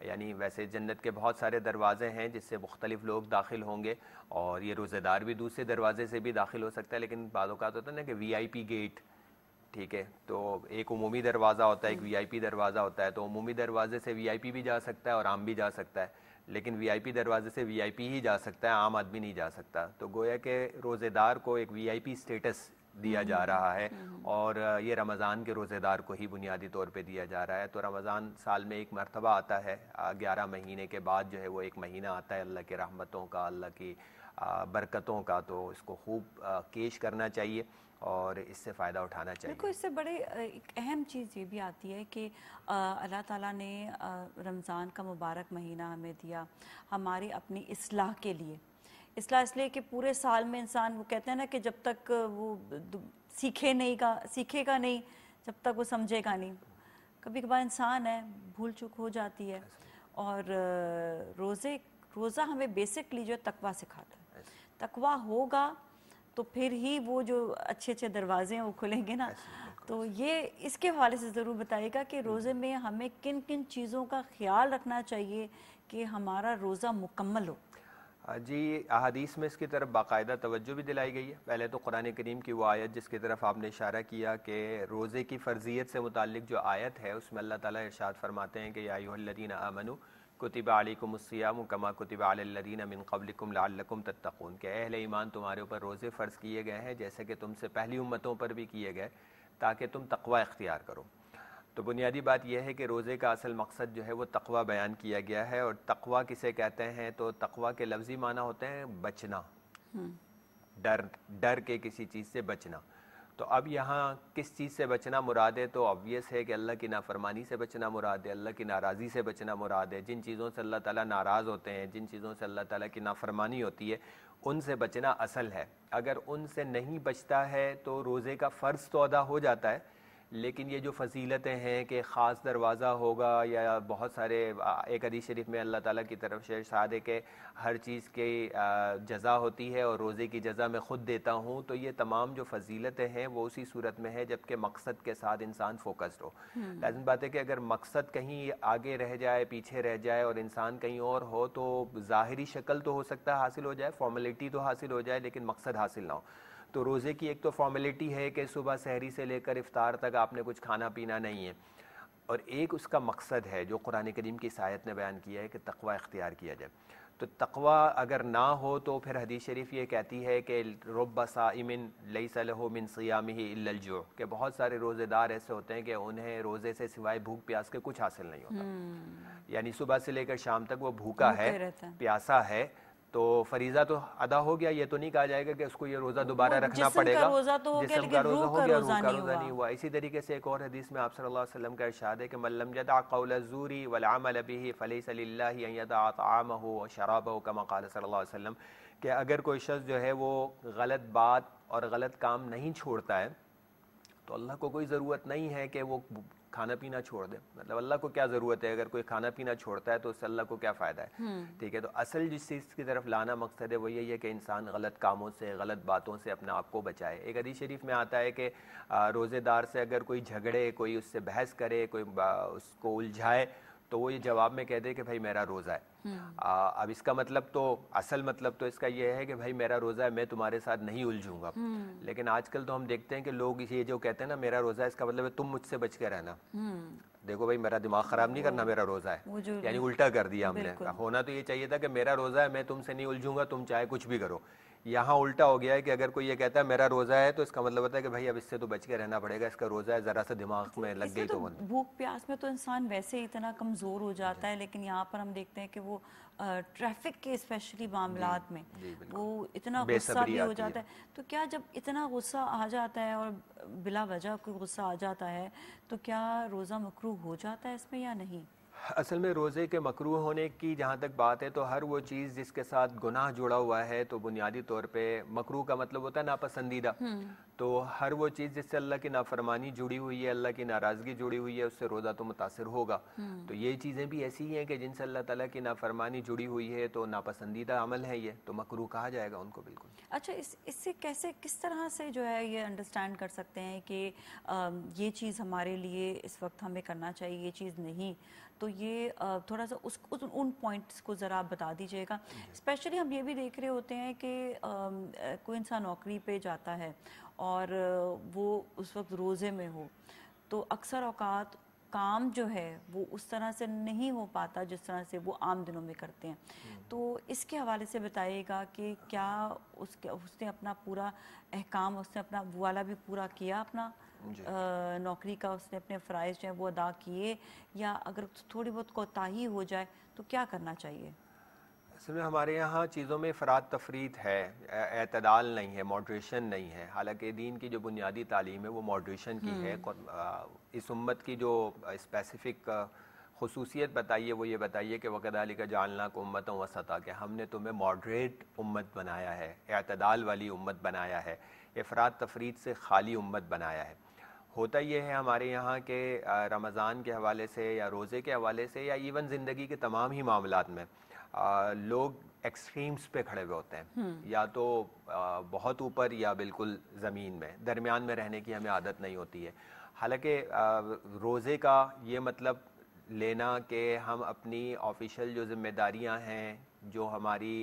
यानी वैसे जन्नत के बहुत सारे दरवाज़े हैं जिससे मुख्तलिफ़ लोग दाखिल होंगे और ये रोज़ेदार भी दूसरे दरवाज़े से भी दाखिल हो सकता है लेकिन बाद अवत होता है ना कि वी आई पी गेट ठीक है तो एक उमूमी दरवाज़ा होता है एक वीआईपी दरवाज़ा होता है तो उमूमी दरवाज़े से वीआईपी भी जा सकता है और आम भी जा सकता है लेकिन वीआईपी दरवाज़े से वीआईपी ही जा सकता है आम आदमी नहीं जा सकता तो गोया के रोज़ेदार को एक वीआईपी स्टेटस दिया जा हम्म, रहा है हम्म, हम्म। और ये रमज़ान के रोज़ेदार को ही बुनियादी तौर पे दिया जा रहा है तो रमज़ान साल में एक मरतबा आता है ग्यारह महीने के बाद जो है वो एक महीना आता है अल्लाह के रहमतों का अल्लाह की बरकतों का तो इसको खूब केश करना चाहिए और इससे फ़ायदा उठाना चाहिए देखो इससे बड़े एक अहम चीज़ ये भी आती है कि अल्लाह ताला ने रमज़ान का मुबारक महीना हमें दिया हमारी अपनी असलाह के लिए असलाह इसलिए कि पूरे साल में इंसान वो कहते हैं ना कि जब तक वो सीखे नहीं का सीखेगा नहीं जब तक वो समझेगा नहीं कभी कभार इंसान है भूल चुक हो जाती है और रोज़े रोज़ा हमें बेसिकली जो है तकवा सिखाता है तकवा होगा तो फिर ही वो जो अच्छे अच्छे दरवाजे हैं वो खुलेंगे ना तो ये इसके हवाले से ज़रूर बताइएगा कि हम्म। रोज़े में हमें किन किन चीज़ों का ख्याल रखना चाहिए कि हमारा रोज़ा मुकम्मल हो हाँ जी अहदीस में इसकी तरफ बाकायदा तवज्जो भी दिलाई गई है पहले तो कुरान करीम की वो आयत जिसकी तरफ आपने इशारा किया कि रोज़े की फ़र्जियत से मुतक जो आयत है उसमें अल्लाह ताला इरशाद फरमाते हैं कि यादीन आमनु कुतिबाकुमसियाम कमा कुतिबालदीन मिन कबलकुम लालकुम तत्तकून के अहल ईमान तुम्हारे ऊपर रोज़े फ़र्ज़ किए गए हैं जैसे कि तुमसे पहली उम्मतों पर भी किए गए ताकि तुम तकवा इख्तियार करो तो बुनियादी बात यह है कि रोज़े का असल मकसद जो है वो तकवा बयान किया गया है और तकवा किसे कहते हैं तो तकवा के लफ्ज़ी माना होते हैं बचना डर डर के किसी चीज़ से बचना तो अब यहाँ किस चीज़ से बचना मुराद है तो ऑब्वियस है कि अल्लाह की नाफरमानी से बचना मुराद है अल्लाह की नाराज़ी से बचना मुराद है जिन चीज़ों से अल्लाह ताला नाराज़ होते हैं जिन चीज़ों से अल्लाह ताला की नाफरमानी होती है उनसे बचना असल है अगर उनसे नहीं बचता है तो रोज़े का फ़र्ज़ तो अदा हो जाता है लेकिन ये जो फजीलतें हैं कि ख़ास दरवाज़ा होगा या बहुत सारे एक अदी शरीफ में अल्लाह ताला की तरफ से शादे के हर चीज़ की जजा होती है और रोज़े की जजा मैं ख़ुद देता हूँ तो ये तमाम जो फजीलतें हैं वो उसी सूरत में है जबकि मकसद के साथ इंसान फोकस्ड हो हम्म। लाजम बात है कि अगर मकसद कहीं आगे रह जाए पीछे रह जाए और इंसान कहीं और हो तो ज़ाहरी शक्ल तो हो सकता है हासिल हो जाए फॉर्मेलिटी तो हासिल हो जाए लेकिन मकसद हासिल ना हो तो रोज़े की एक तो फॉर्मेलिटी है कि सुबह सहरी से लेकर इफ्तार तक आपने कुछ खाना पीना नहीं है और एक उसका मकसद है जो कुरान करीम की सायत ने बयान किया है कि तकवा इख्तियार किया जाए तो तकवा अगर ना हो तो फिर हदीस शरीफ ये कहती है कि रब साइमिन लई सलहो सियाम ही के बहुत सारे रोज़ेदार ऐसे होते हैं कि उन्हें रोज़े से सिवाय भूख प्यास के कुछ हासिल नहीं होता हम्म। यानी सुबह से लेकर शाम तक वो भूखा है प्यासा है तो फरीजा तो अदा हो गया ये तो नहीं कहा जाएगा कि उसको ये रोज़ा दोबारा रखना पड़ेगा रोज़ा का तो रोज़ा हो गया रूह का रोज़ा नहीं हुआ इसी तरीके से एक और हदीस में आप सल्लल्लाहु का इरशाद है कि मल्लम जदाजूरी फ़ली हो शराब हो कमा कहा कि अगर कोई शख्स जो है वो गलत बात और गलत काम नहीं छोड़ता है तो अल्लाह को कोई ज़रूरत नहीं है कि वो खाना पीना छोड़ दे मतलब अल्लाह को क्या ज़रूरत है अगर कोई खाना पीना छोड़ता है तो उससे अल्लाह को क्या फ़ायदा है हम्म। ठीक है तो असल जिस चीज़ की तरफ लाना मकसद है वो यही है कि इंसान गलत कामों से गलत बातों से अपने आप को बचाए एक अदी शरीफ में आता है कि रोज़ेदार से अगर कोई झगड़े कोई उससे बहस करे कोई उसको उलझाए तो वो ये जवाब में कह दे कि भाई मेरा रोज़ा है हम्म। आ, अब इसका मतलब तो असल मतलब तो इसका ये है कि भाई मेरा रोज़ा है मैं तुम्हारे साथ नहीं उलझूंगा हम्म। लेकिन आजकल तो हम देखते हैं कि लोग ये जो कहते हैं ना मेरा रोज़ा है इसका मतलब है तुम मुझसे बच के रहना हम्म। देखो भाई मेरा दिमाग ख़राब नहीं करना मेरा रोज़ा है यानी उल्टा कर दिया हमने होना तो ये चाहिए था कि मेरा रोज़ा है मैं तुमसे नहीं उलझूंगा तुम चाहे कुछ भी करो यहाँ उल्टा हो गया है कि अगर कोई ये कहता है मेरा रोज़ा है तो इसका मतलब होता है कि भाई अब इससे तो बच के रहना पड़ेगा इसका रोज़ा है ज़रा सा दिमाग तो में लग गई तो, तो भूख प्यास में तो इंसान वैसे ही इतना कमज़ोर हो जाता है लेकिन यहाँ पर हम देखते हैं कि वो ट्रैफिक के स्पेशली मामला में वो इतना गुस्सा भी हो जाता है तो क्या जब इतना गुस्सा आ जाता है और बिला वजह कोई गुस्सा आ जाता है तो क्या रोज़ा मकरू हो जाता है इसमें या नहीं असल में रोज़े के मकरू होने की जहाँ तक बात है तो हर वो चीज़ जिसके साथ गुनाह जुड़ा हुआ है तो बुनियादी तौर पे मकरू का मतलब होता है नापसंदीदा हम्म। तो हर वो चीज़ जिससे अल्लाह की नाफरमानी जुड़ी हुई है अल्लाह की नाराज़गी जुड़ी हुई है उससे रोज़ा तो मुतासर होगा हम्म। तो ये चीज़ें भी ऐसी ही हैं कि जिनसे अल्लाह ताला की नाफरमानी जुड़ी हुई है तो नापसंदीदा अमल है ये तो मकरू कहा जाएगा उनको बिल्कुल अच्छा इस इससे कैसे किस तरह से जो है ये अंडरस्टैंड कर सकते हैं कि ये चीज़ हमारे लिए इस वक्त हमें करना चाहिए ये चीज़ नहीं तो ये थोड़ा सा उस उन पॉइंट्स को ज़रा आप बता दीजिएगा स्पेशली हम ये भी देख रहे होते हैं कि कोई इंसान नौकरी पे जाता है और वो उस वक्त रोज़े में हो तो अक्सर अवकात काम जो है वो उस तरह से नहीं हो पाता जिस तरह से वो आम दिनों में करते हैं हम्म। तो इसके हवाले से बताइएगा कि क्या उसके उसने अपना पूरा अहकाम उसने अपना वाला भी पूरा किया अपना नौकरी का उसने अपने फ़राइज जो है वो अदा किए या अगर थोड़ी बहुत कोताही हो जाए तो क्या करना चाहिए असल में हमारे यहाँ चीज़ों में फ़रात तफरीत है अतदाल नहीं है मॉड्रेशन नहीं है हालांकि दीन की जो बुनियादी तालीम है वो मॉड्रेशन की है हम्म। इस उम्मत की जो स्पेसिफिक खसूसियत बताइए वो ये बताइए कि वक़द अली का जानना को उम्मत वसता के हमने तुम्हें मॉडरेट उम्मत बनाया है अतदाल वाली उम्मत बनाया है अफराद तफरीत से खाली उम्मत बनाया है होता यह है हमारे यहाँ के रमज़ान के हवाले से या रोज़े के हवाले से या इवन ज़िंदगी के तमाम ही मामला में आ, लोग एक्सट्रीम्स पे खड़े हुए होते हैं हम्म। या तो आ, बहुत ऊपर या बिल्कुल ज़मीन में दरमियान में रहने की हमें आदत नहीं होती है हालांकि रोज़े का ये मतलब लेना कि हम अपनी ऑफिशियल जो जिम्मेदारियां हैं जो हमारी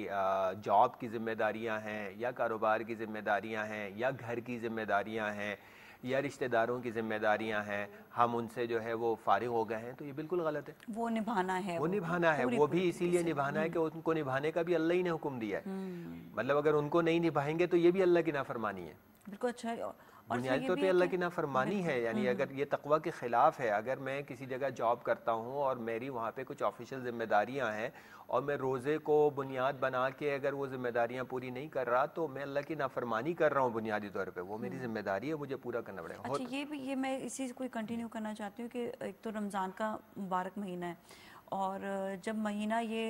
जॉब की जिम्मेदारियां हैं या कारोबार की जिम्मेदारियां हैं या घर की जिम्मेदारियां हैं या रिश्तेदारों की जिम्मेदारियां हैं हम उनसे जो है वो फारिग हो गए हैं तो ये बिल्कुल गलत है वो निभाना है वो निभाना है वो भी इसीलिए निभाना है कि हम्म। उनको निभाने का भी अल्लाह ही ने हुक्म दिया है हम्म। मतलब अगर उनको नहीं निभाएंगे तो ये भी अल्लाह की नाफरमानी है बिल्कुल अच्छा बुनियादी तौर पर अल्लाह की नाफरमानी है यानी हम्म। अगर ये तकवा के ख़िलाफ़ है अगर मैं किसी जगह जॉब करता हूँ और मेरी वहाँ पे कुछ ऑफिशियल जिम्मेदारियाँ हैं और मैं रोज़े को बुनियाद बना के अगर वो जिम्मेदारियाँ पूरी नहीं कर रहा तो मैं अल्लाह की नाफरमानी कर रहा हूँ बुनियादी तौर पर वो मेरी हम्म। जिम्मेदारी है मुझे पूरा करना पड़ेगा अच्छा ये भी ये मैं इसी को कंटिन्यू हम्म। करना चाहती हूँ कि एक तो रमज़ान का मुबारक महीना है और जब महीना ये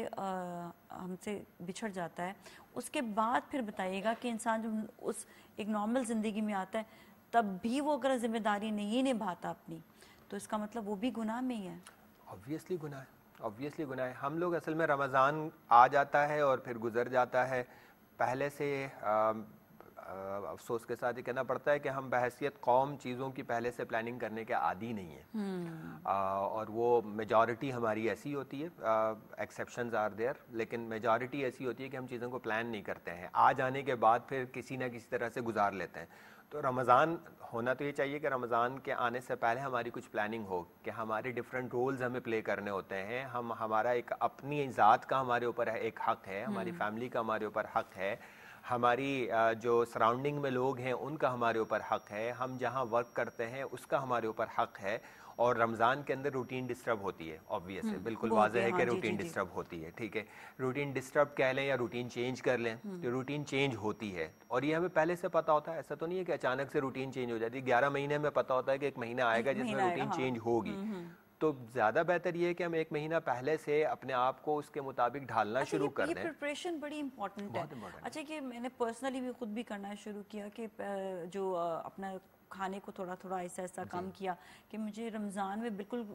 हमसे बिछड़ जाता है उसके बाद फिर बताइएगा कि इंसान जब उस एक नॉर्मल ज़िंदगी में आता है तब भी वो अगर जिम्मेदारी नहीं निभाता अपनी तो इसका मतलब वो भी गुनाह में ही है ऑब्वियसली गुनाह है ऑब्वियसली गुनाह है हम लोग असल में रमज़ान आ जाता है और फिर गुजर जाता है पहले से आ, अफसोस के साथ ये कहना पड़ता है कि हम बहसीत कौम चीज़ों की पहले से प्लानिंग करने के आदि नहीं हैं हम्म। और वो मेजॉरिटी हमारी ऐसी होती है एक्सेप्शन आर देयर लेकिन मेजॉरिटी ऐसी होती है कि हम चीज़ों को प्लान नहीं करते हैं आ जाने के बाद फिर किसी ना किसी तरह से गुजार लेते हैं तो रमज़ान होना तो ये चाहिए कि रमज़ान के आने से पहले हमारी कुछ प्लानिंग हो कि हमारे डिफरेंट रोल्स हमें प्ले करने होते हैं हम हमारा एक अपनी ज़ात का हमारे ऊपर एक हक है हमारी फैमिली हम्म। का हमारे ऊपर हक है हमारी जो सराउंडिंग में लोग हैं उनका हमारे ऊपर हक है हम जहाँ वर्क करते हैं उसका हमारे ऊपर हक है और रमज़ान के अंदर रूटीन डिस्टर्ब होती है ऑब्वियस है हम्म, बिल्कुल वाज है कि रूटीन हाँ, डिस्टर्ब होती है ठीक है रूटीन डिस्टर्ब कह लें या रूटीन चेंज कर लें हम्म। तो रूटीन चेंज होती है और ये हमें पहले से पता होता है ऐसा तो नहीं है कि अचानक से रूटीन चेंज हो जाती है ग्यारह महीने में पता होता है कि एक महीना आएगा जिसमें रूटीन चेंज हाँ। होगी हम्म, तो ज़्यादा बेहतर ये है कि हम एक महीना पहले से अपने आप को उसके मुताबिक ढालना अच्छा शुरू कर दें प्रिपरेशन बड़ी इंपॉर्टेंट है अच्छा कि मैंने पर्सनली भी खुद भी करना शुरू किया कि जो अपना खाने को थोड़ा थोड़ा ऐसा ऐसा कम किया कि मुझे रमज़ान में बिल्कुल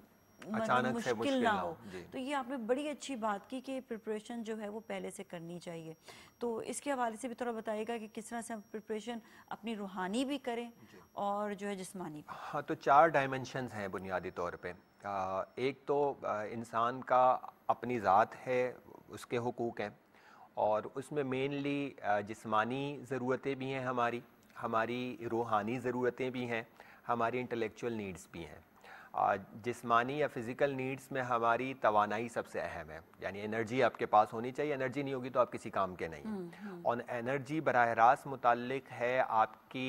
मतलब अचानक मुश्किल, मुश्किल ना हो तो ये आपने बड़ी अच्छी बात की कि प्रिपरेशन जो है वो पहले से करनी चाहिए तो इसके हवाले से भी थोड़ा बताइएगा कि किस तरह से हम प्रिपरेशन अपनी रूहानी भी करें और जो है जिसमानी भी हाँ तो चार डायमेंशन हैं बुनियादी तौर पे आ, एक तो इंसान का अपनी ज़ात है उसके हकूक़ हैं और उसमें मेनली जिस्मानी ज़रूरतें भी हैं हमारी हमारी रूहानी ज़रूरतें भी हैं हमारी इंटेलेक्चुअल नीड्स भी हैं जिस्मानी या फिज़िकल नीड्स में हमारी तोानाई सबसे अहम है यानी एनर्जी आपके पास होनी चाहिए एनर्जी नहीं होगी तो आप किसी काम के नहीं हम्म, हम्म। और एनर्जी बरह रास्त मुतल है आपकी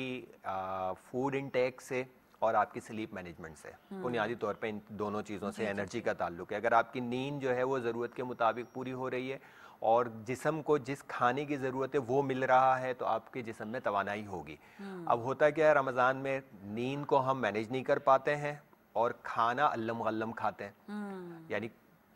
फूड इनटेक से और आपकी स्लीप मैनेजमेंट से हम्म। बुनियादी तौर पे इन दोनों चीज़ों से एनर्जी का ताल्लुक है अगर आपकी नींद जो है वो ज़रूरत के मुताबिक पूरी हो रही है और जिसम को जिस खाने की ज़रूरत है वो मिल रहा है तो आपके जिसम में तोानाई होगी हम्म। अब होता क्या है रमज़ान में नींद को हम मैनेज नहीं कर पाते हैं और खाना अल्लम गल्लम खाते हैं हम्म। यानी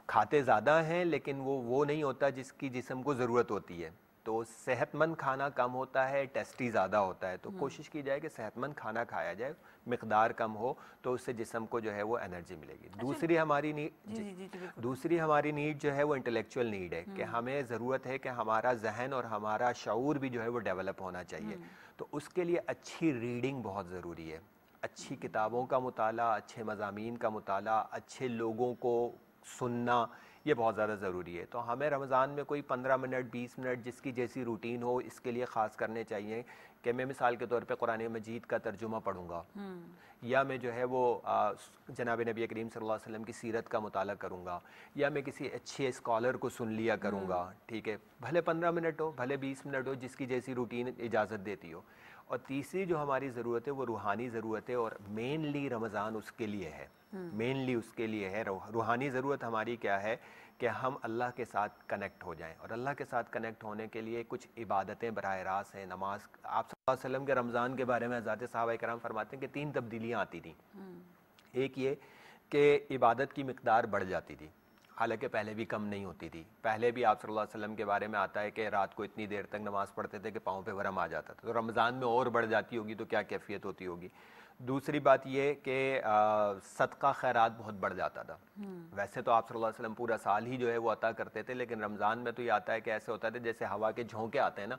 खाते ज़्यादा हैं लेकिन वो वो नहीं होता जिसकी जिसम को ज़रूरत होती है तो सेहतमंद खाना कम होता है टेस्टी ज़्यादा होता है तो हम्म। कोशिश की जाए कि सेहतमंद खाना खाया जाए मकदार कम हो तो उससे जिसम को जो है वो एनर्जी मिलेगी अच्छा, दूसरी हमारी नीड जी, जी, जी, दूसरी हमारी नीड जो है वो इंटेलेक्चुअल नीड है कि हम्म। हमें ज़रूरत है कि हमारा जहन और हमारा शूर भी जो है वो डेवलप होना चाहिए हम्म। तो उसके लिए अच्छी रीडिंग बहुत ज़रूरी है अच्छी किताबों का मताल अच्छे मजामी का मताल अच्छे लोगों को सुनना ये बहुत ज़्यादा ज़रूरी है तो हमें रमज़ान में कोई पंद्रह मिनट बीस मिनट जिसकी जैसी रूटीन हो इसके लिए ख़ास करने चाहिए कि मैं मिसाल के तौर पे कुरान मजीद का तर्जुमा पढ़ूँगा हम्म। या मैं जो है वो जनाब नबी करीम सल्लल्लाहु अलैहि वसल्लम की सीरत का मुताला करूँगा या मैं किसी अच्छे स्कॉलर को सुन लिया करूँगा हम्म। ठीक है भले पंद्रह मिनट हो भले बीस मिनट हो जिसकी जैसी रूटीन इजाज़त देती हो और तीसरी जो हमारी ज़रूरत है वो रूहानी ज़रूरत है और मेनली रमज़ान उसके लिए है मेनली हम्म। उसके लिए है रूहानी ज़रूरत हमारी क्या है कि हम अल्लाह के साथ कनेक्ट हो जाएं और अल्लाह के साथ कनेक्ट होने के लिए कुछ इबादतें बरह रास्त हैं नमाज आप वसलम के रमज़ान के बारे में आज़ाद साहब कराम फरमाते हैं कि तीन तब्दीलियाँ आती थी हम्म। एक ये कि इबादत की मकदार बढ़ जाती थी हालांकि पहले भी कम नहीं होती थी पहले भी आप सल्लल्लाहु अलैहि वसल्लम के बारे में आता है कि रात को इतनी देर तक नमाज़ पढ़ते थे कि पाँव पे वरम आ जाता था तो रमज़ान में और बढ़ जाती होगी तो क्या कैफियत होती होगी दूसरी बात यह कि सदका खैरात बहुत बढ़ जाता था हम्म। वैसे तो आप सल्लल्लाहु अलैहि वसल्लम पूरा साल ही जो है वो अता करते थे लेकिन रमज़ान में तो ये आता है कि ऐसे होता था जैसे हवा के झोंके आते हैं ना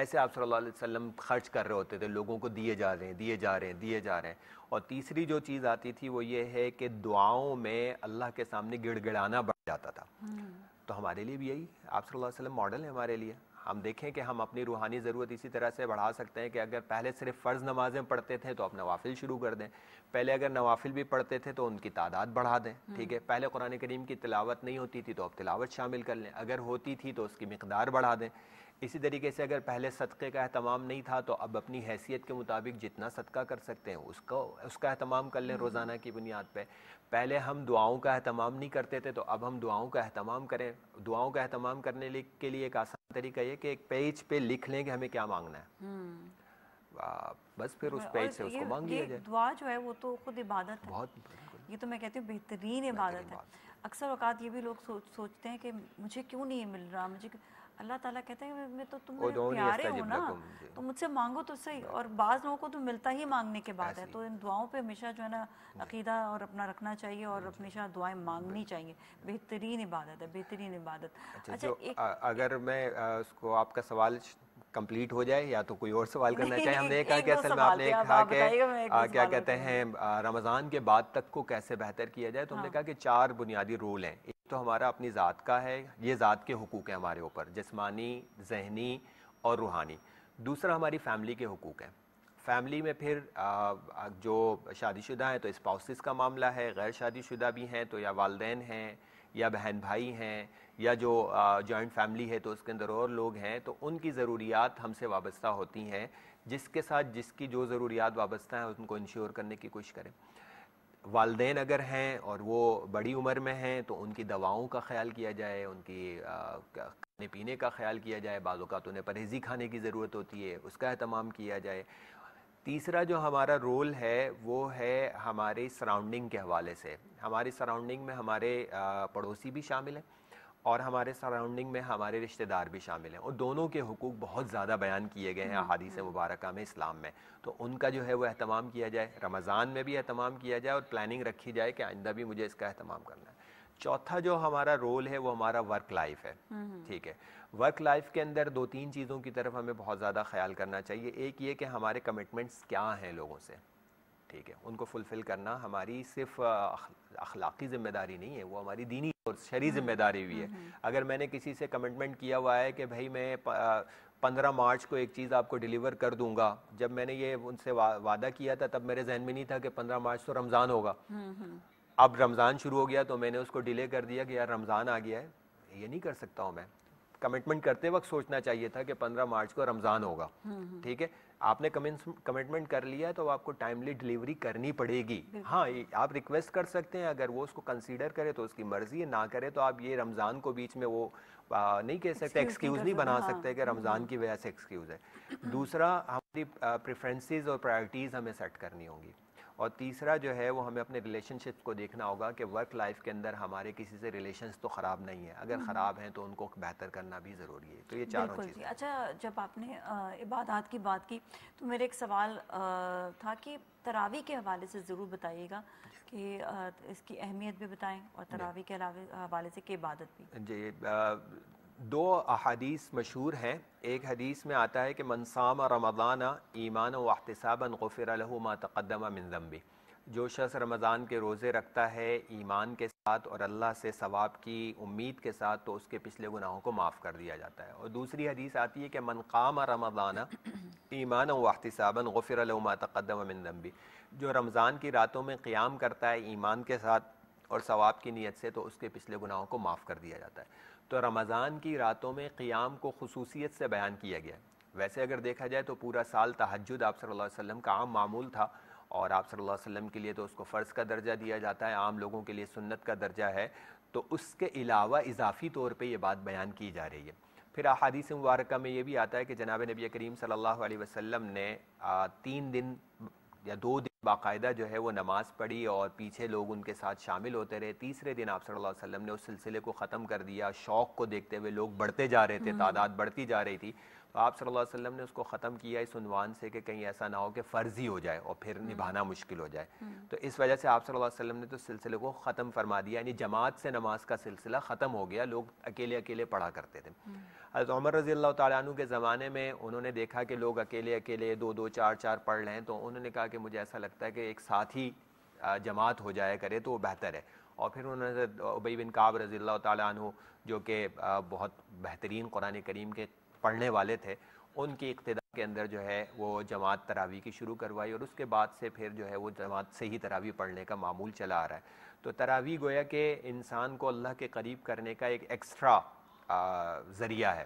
ऐसे आप सल्लल्लाहु अलैहि वसल्लम खर्च कर रहे होते थे लोगों को दिए जा रहे हैं दिए जा रहे हैं दिए जा रहे हैं और तीसरी जो चीज़ आती थी वो ये है कि दुआओं में अल्लाह के सामने गिड़गिड़ाना बढ़ जाता था हम्म। तो हमारे लिए भी यही आप सल्लल्लाहु अलैहि वसल्लम मॉडल है हमारे लिए हम देखें कि हम अपनी रूहानी ज़रूरत इसी तरह से बढ़ा सकते हैं कि अगर पहले सिर्फ फ़र्ज़ नमाज़ें पढ़ते थे तो आप नवाफिल शुरू कर दें पहले अगर नवाफिल भी पढ़ते थे तो उनकी तादाद बढ़ा दें हम्म। ठीक है पहले कुरान करीम की तिलावत नहीं होती थी तो आप तिलावत शामिल कर लें अगर होती थी तो उसकी मकदार बढ़ा दें इसी तरीके से अगर पहले सदक़े का अहतमाम नहीं था तो अब अपनी हैसियत के मुताबिक जितना सदका कर सकते हैं उसको उसका अहतमाम कर लें हम्म। रोज़ाना की बुनियाद पर पहले हम दुआओं का अहतमाम नहीं करते थे तो अब हम दुआओं का अहतमाम करें दुआओं का अहतमाम करने के लिए एक आसान तरीका ये कि एक पेज पे लिख लें कि हमें क्या मांगना है हम्म। बस फिर उस पेज से उसको मांग लिया जाए दुआ जो है वो तो खुद इबादत है बहुत ये तो मैं कहती हूँ बेहतरीन इबादत है अक्सर अवकात ये भी लोग सोच सोचते हैं कि मुझे क्यों नहीं मिल रहा मुझे अल्लाह ताला कहते हैं मैं तो तुम प्यारे हो ना तो मुझसे मांगो तो सही हाँ। और बाज़ लोगों को तो मिलता ही मांगने के बाद है तो इन दुआओं पे हमेशा जो है ना अकीदा और अपना रखना चाहिए और हमेशा दुआएं मांगनी चाहिए बेहतरीन इबादत है बेहतरीन इबादत अच्छा, अच्छा अगर मैं उसको आपका सवाल कंप्लीट हो जाए या तो कोई और सवाल करना चाहे हमने कहा कि असल में आपने कहा कि क्या कहते हैं रमज़ान के बाद तक को कैसे बेहतर किया जाए तो हमने हाँ। कहा कि चार बुनियादी रोल हैं एक तो हमारा अपनी ज़ात का है ये ज़ात के हकूक़ हैं हमारे ऊपर जिसमानी जहनी और रूहानी दूसरा हमारी फैमिली के हकूक़ हैं फैमिली में फिर जो शादीशुदा हैं तो स्पाउसिस का मामला है गैर शादीशुदा भी हैं तो या वालदेन हैं या बहन भाई हैं या जो जॉइंट फैमिली है तो उसके अंदर और लोग हैं तो उनकी ज़रूरियात हमसे वाबस्ता होती हैं जिसके साथ जिसकी जो ज़रूरियात वाबस्ता हैं उनको इंश्योर करने की कोशिश करें वालदे अगर हैं और वो बड़ी उम्र में हैं तो उनकी दवाओं का ख्याल किया जाए उनकी खाने पीने का ख्याल किया जाए बाद तो उन्हें परहेज़ी खाने की ज़रूरत होती है उसका अहतमाम किया जाए तीसरा जो हमारा रोल है वो है हमारे सराउंडिंग के हवाले से हमारे सराउंडिंग में हमारे पड़ोसी भी शामिल हैं और हमारे सराउंडिंग में हमारे रिश्तेदार भी शामिल हैं और दोनों के हकूक़ बहुत ज़्यादा बयान किए गए हैं हम्म, अहादीस हम्म। मुबारक में इस्लाम में तो उनका जो है वो अहतमाम किया जाए रमज़ान में भी अहतमाम किया जाए और प्लानिंग रखी जाए कि आइंदा भी मुझे इसका अहतमाम करना है चौथा जो हमारा रोल है वो हमारा वर्क लाइफ है हम्म, ठीक है वर्क लाइफ के अंदर दो तीन चीज़ों की तरफ हमें बहुत ज़्यादा ख्याल करना चाहिए एक ये कि हमारे कमिटमेंट्स क्या हैं लोगों से ठीक है उनको फुलफ़िल करना हमारी सिर्फ अखलाकी ज़िम्मेदारी नहीं है वो हमारी दीनी और शरी हम्म, ज़िम्मेदारी भी है हम्म, हम्म। अगर मैंने किसी से कमिटमेंट किया हुआ है कि भाई मैं पंद्रह मार्च को एक चीज़ आपको डिलीवर कर दूंगा जब मैंने ये उनसे वा, वादा किया था तब मेरे जहन में नहीं था कि पंद्रह मार्च तो रमज़ान होगा अब रमज़ान शुरू हो गया तो मैंने उसको डिले कर दिया कि यार रमज़ान आ गया है ये नहीं कर सकता हूँ मैं कमिटमेंट करते वक्त सोचना चाहिए था कि 15 मार्च को रमज़ान होगा ठीक है आपने कमिटमेंट कर लिया तो आपको टाइमली डिलीवरी करनी पड़ेगी हाँ आप रिक्वेस्ट कर सकते हैं अगर वो उसको कंसीडर करे तो उसकी मर्जी है ना करे तो आप ये रमज़ान को बीच में वो आ, नहीं कह सकते एक्सक्यूज़ नहीं बना हाँ। सकते कि रमज़ान की वजह से एक्सक्यूज़ है दूसरा हमारी प्रेफरेंसेस और प्रायोरिटीज़ हमें सेट करनी होंगी और तीसरा जो है वो हमें अपने रिलेशनशिप को देखना होगा कि वर्क लाइफ के अंदर हमारे किसी से रिलेशंस तो ख़राब नहीं है अगर हम्म। ख़राब हैं तो उनको बेहतर करना भी ज़रूरी है तो ये चारों अच्छा जब आपने इबादत की बात की तो मेरे एक सवाल था कि तरावी के हवाले से ज़रूर बताइएगा कि इसकी अहमियत भी बताएं और तरावी के हवाले से के इबादत भी जी दो अहादीस मशहूर हैं एक हदीस में आता है कि मनसाम रमदाना ईमान वहतसाबन गफ़िर मा तकदमा जो शख्स रमज़ान के रोज़े रखता है ईमान के साथ और अल्लाह से सवाब की उम्मीद के साथ तो उसके पिछले गुनाहों को माफ़ कर दिया जाता है और दूसरी हदीस आती है कि मनकाम रमदाना ईमान वहतसाबन गफ़िर मा तकदमा मिनजम्बी जो रमज़ान की रातों में क़्याम करता है ईमान के साथ और सवाब की नीयत से तो उसके पिछले गुनाहों को माफ़ कर दिया जाता है तो रमज़ान की रातों में क़ियाम को खसूसियत से बयान किया गया वैसे अगर देखा जाए तो पूरा साल तहजद आप सल्लल्लाहु अलैहि वसल्लम का आम मामूल था और आप सल्लल्लाहु अलैहि वसल्लम के लिए तो उसको फ़र्ज़ का दर्जा दिया जाता है आम लोगों के लिए सुन्नत का दर्जा है तो उसके अलावा इजाफी तौर पर यह बात बयान की जा रही है फिर अहादीस मुबारक में ये भी आता है कि जनाब नबी करीम सल्लल्लाहु अलैहि वसल्लम ने तीन दिन या दो दिन बाकायदा जो है वो नमाज़ पढ़ी और पीछे लोग उनके साथ शामिल होते रहे तीसरे दिन आप सल्लल्लाहु अलैहि वसल्लम ने उस सिलसिले को ख़त्म कर दिया शौक़ को देखते हुए लोग बढ़ते जा रहे थे हम्म। तादाद बढ़ती जा रही थी तो आप सल्लल्लाहु अलैहि वसल्लम ने उसको ख़त्म किया इस उनवान से कि कहीं ऐसा ना हो कि फ़र्ज़ी हो जाए और फिर हम्म। निभाना मुश्किल हो जाए हम्म। तो इस वजह से आप सल्लल्लाहु अलैहि वसल्लम ने तो सिलसिले को ख़त्म फरमा दिया यानी जमात से नमाज का सिलसिला ख़त्म हो गया लोग अकेले अकेले पढ़ा करते थे हम्म। हज़रत उमर रज़ी अल्लाह तु के ज़माने में उन्होंने देखा कि लोग अकेले अकेले दो दो चार चार पढ़ रहे हैं तो उन्होंने कहा कि मुझे ऐसा लगता है कि एक साथ ही जमात हो जाया करे तो वो बेहतर है और फिर उन्होंने उबई बिन काब रज़ी अल्लाह तु जो कि बहुत बेहतरीन कुरान करीम के पढ़ने वाले थे उनकी इकतदा के अंदर जो है वो जमात तरावी की शुरू करवाई और उसके बाद से फिर जो है वो जमात से ही तरावी पढ़ने का मामूल चला आ रहा है तो तरावी गोया के इंसान को अल्लाह के करीब करने का एक एक्स्ट्रा ज़रिया है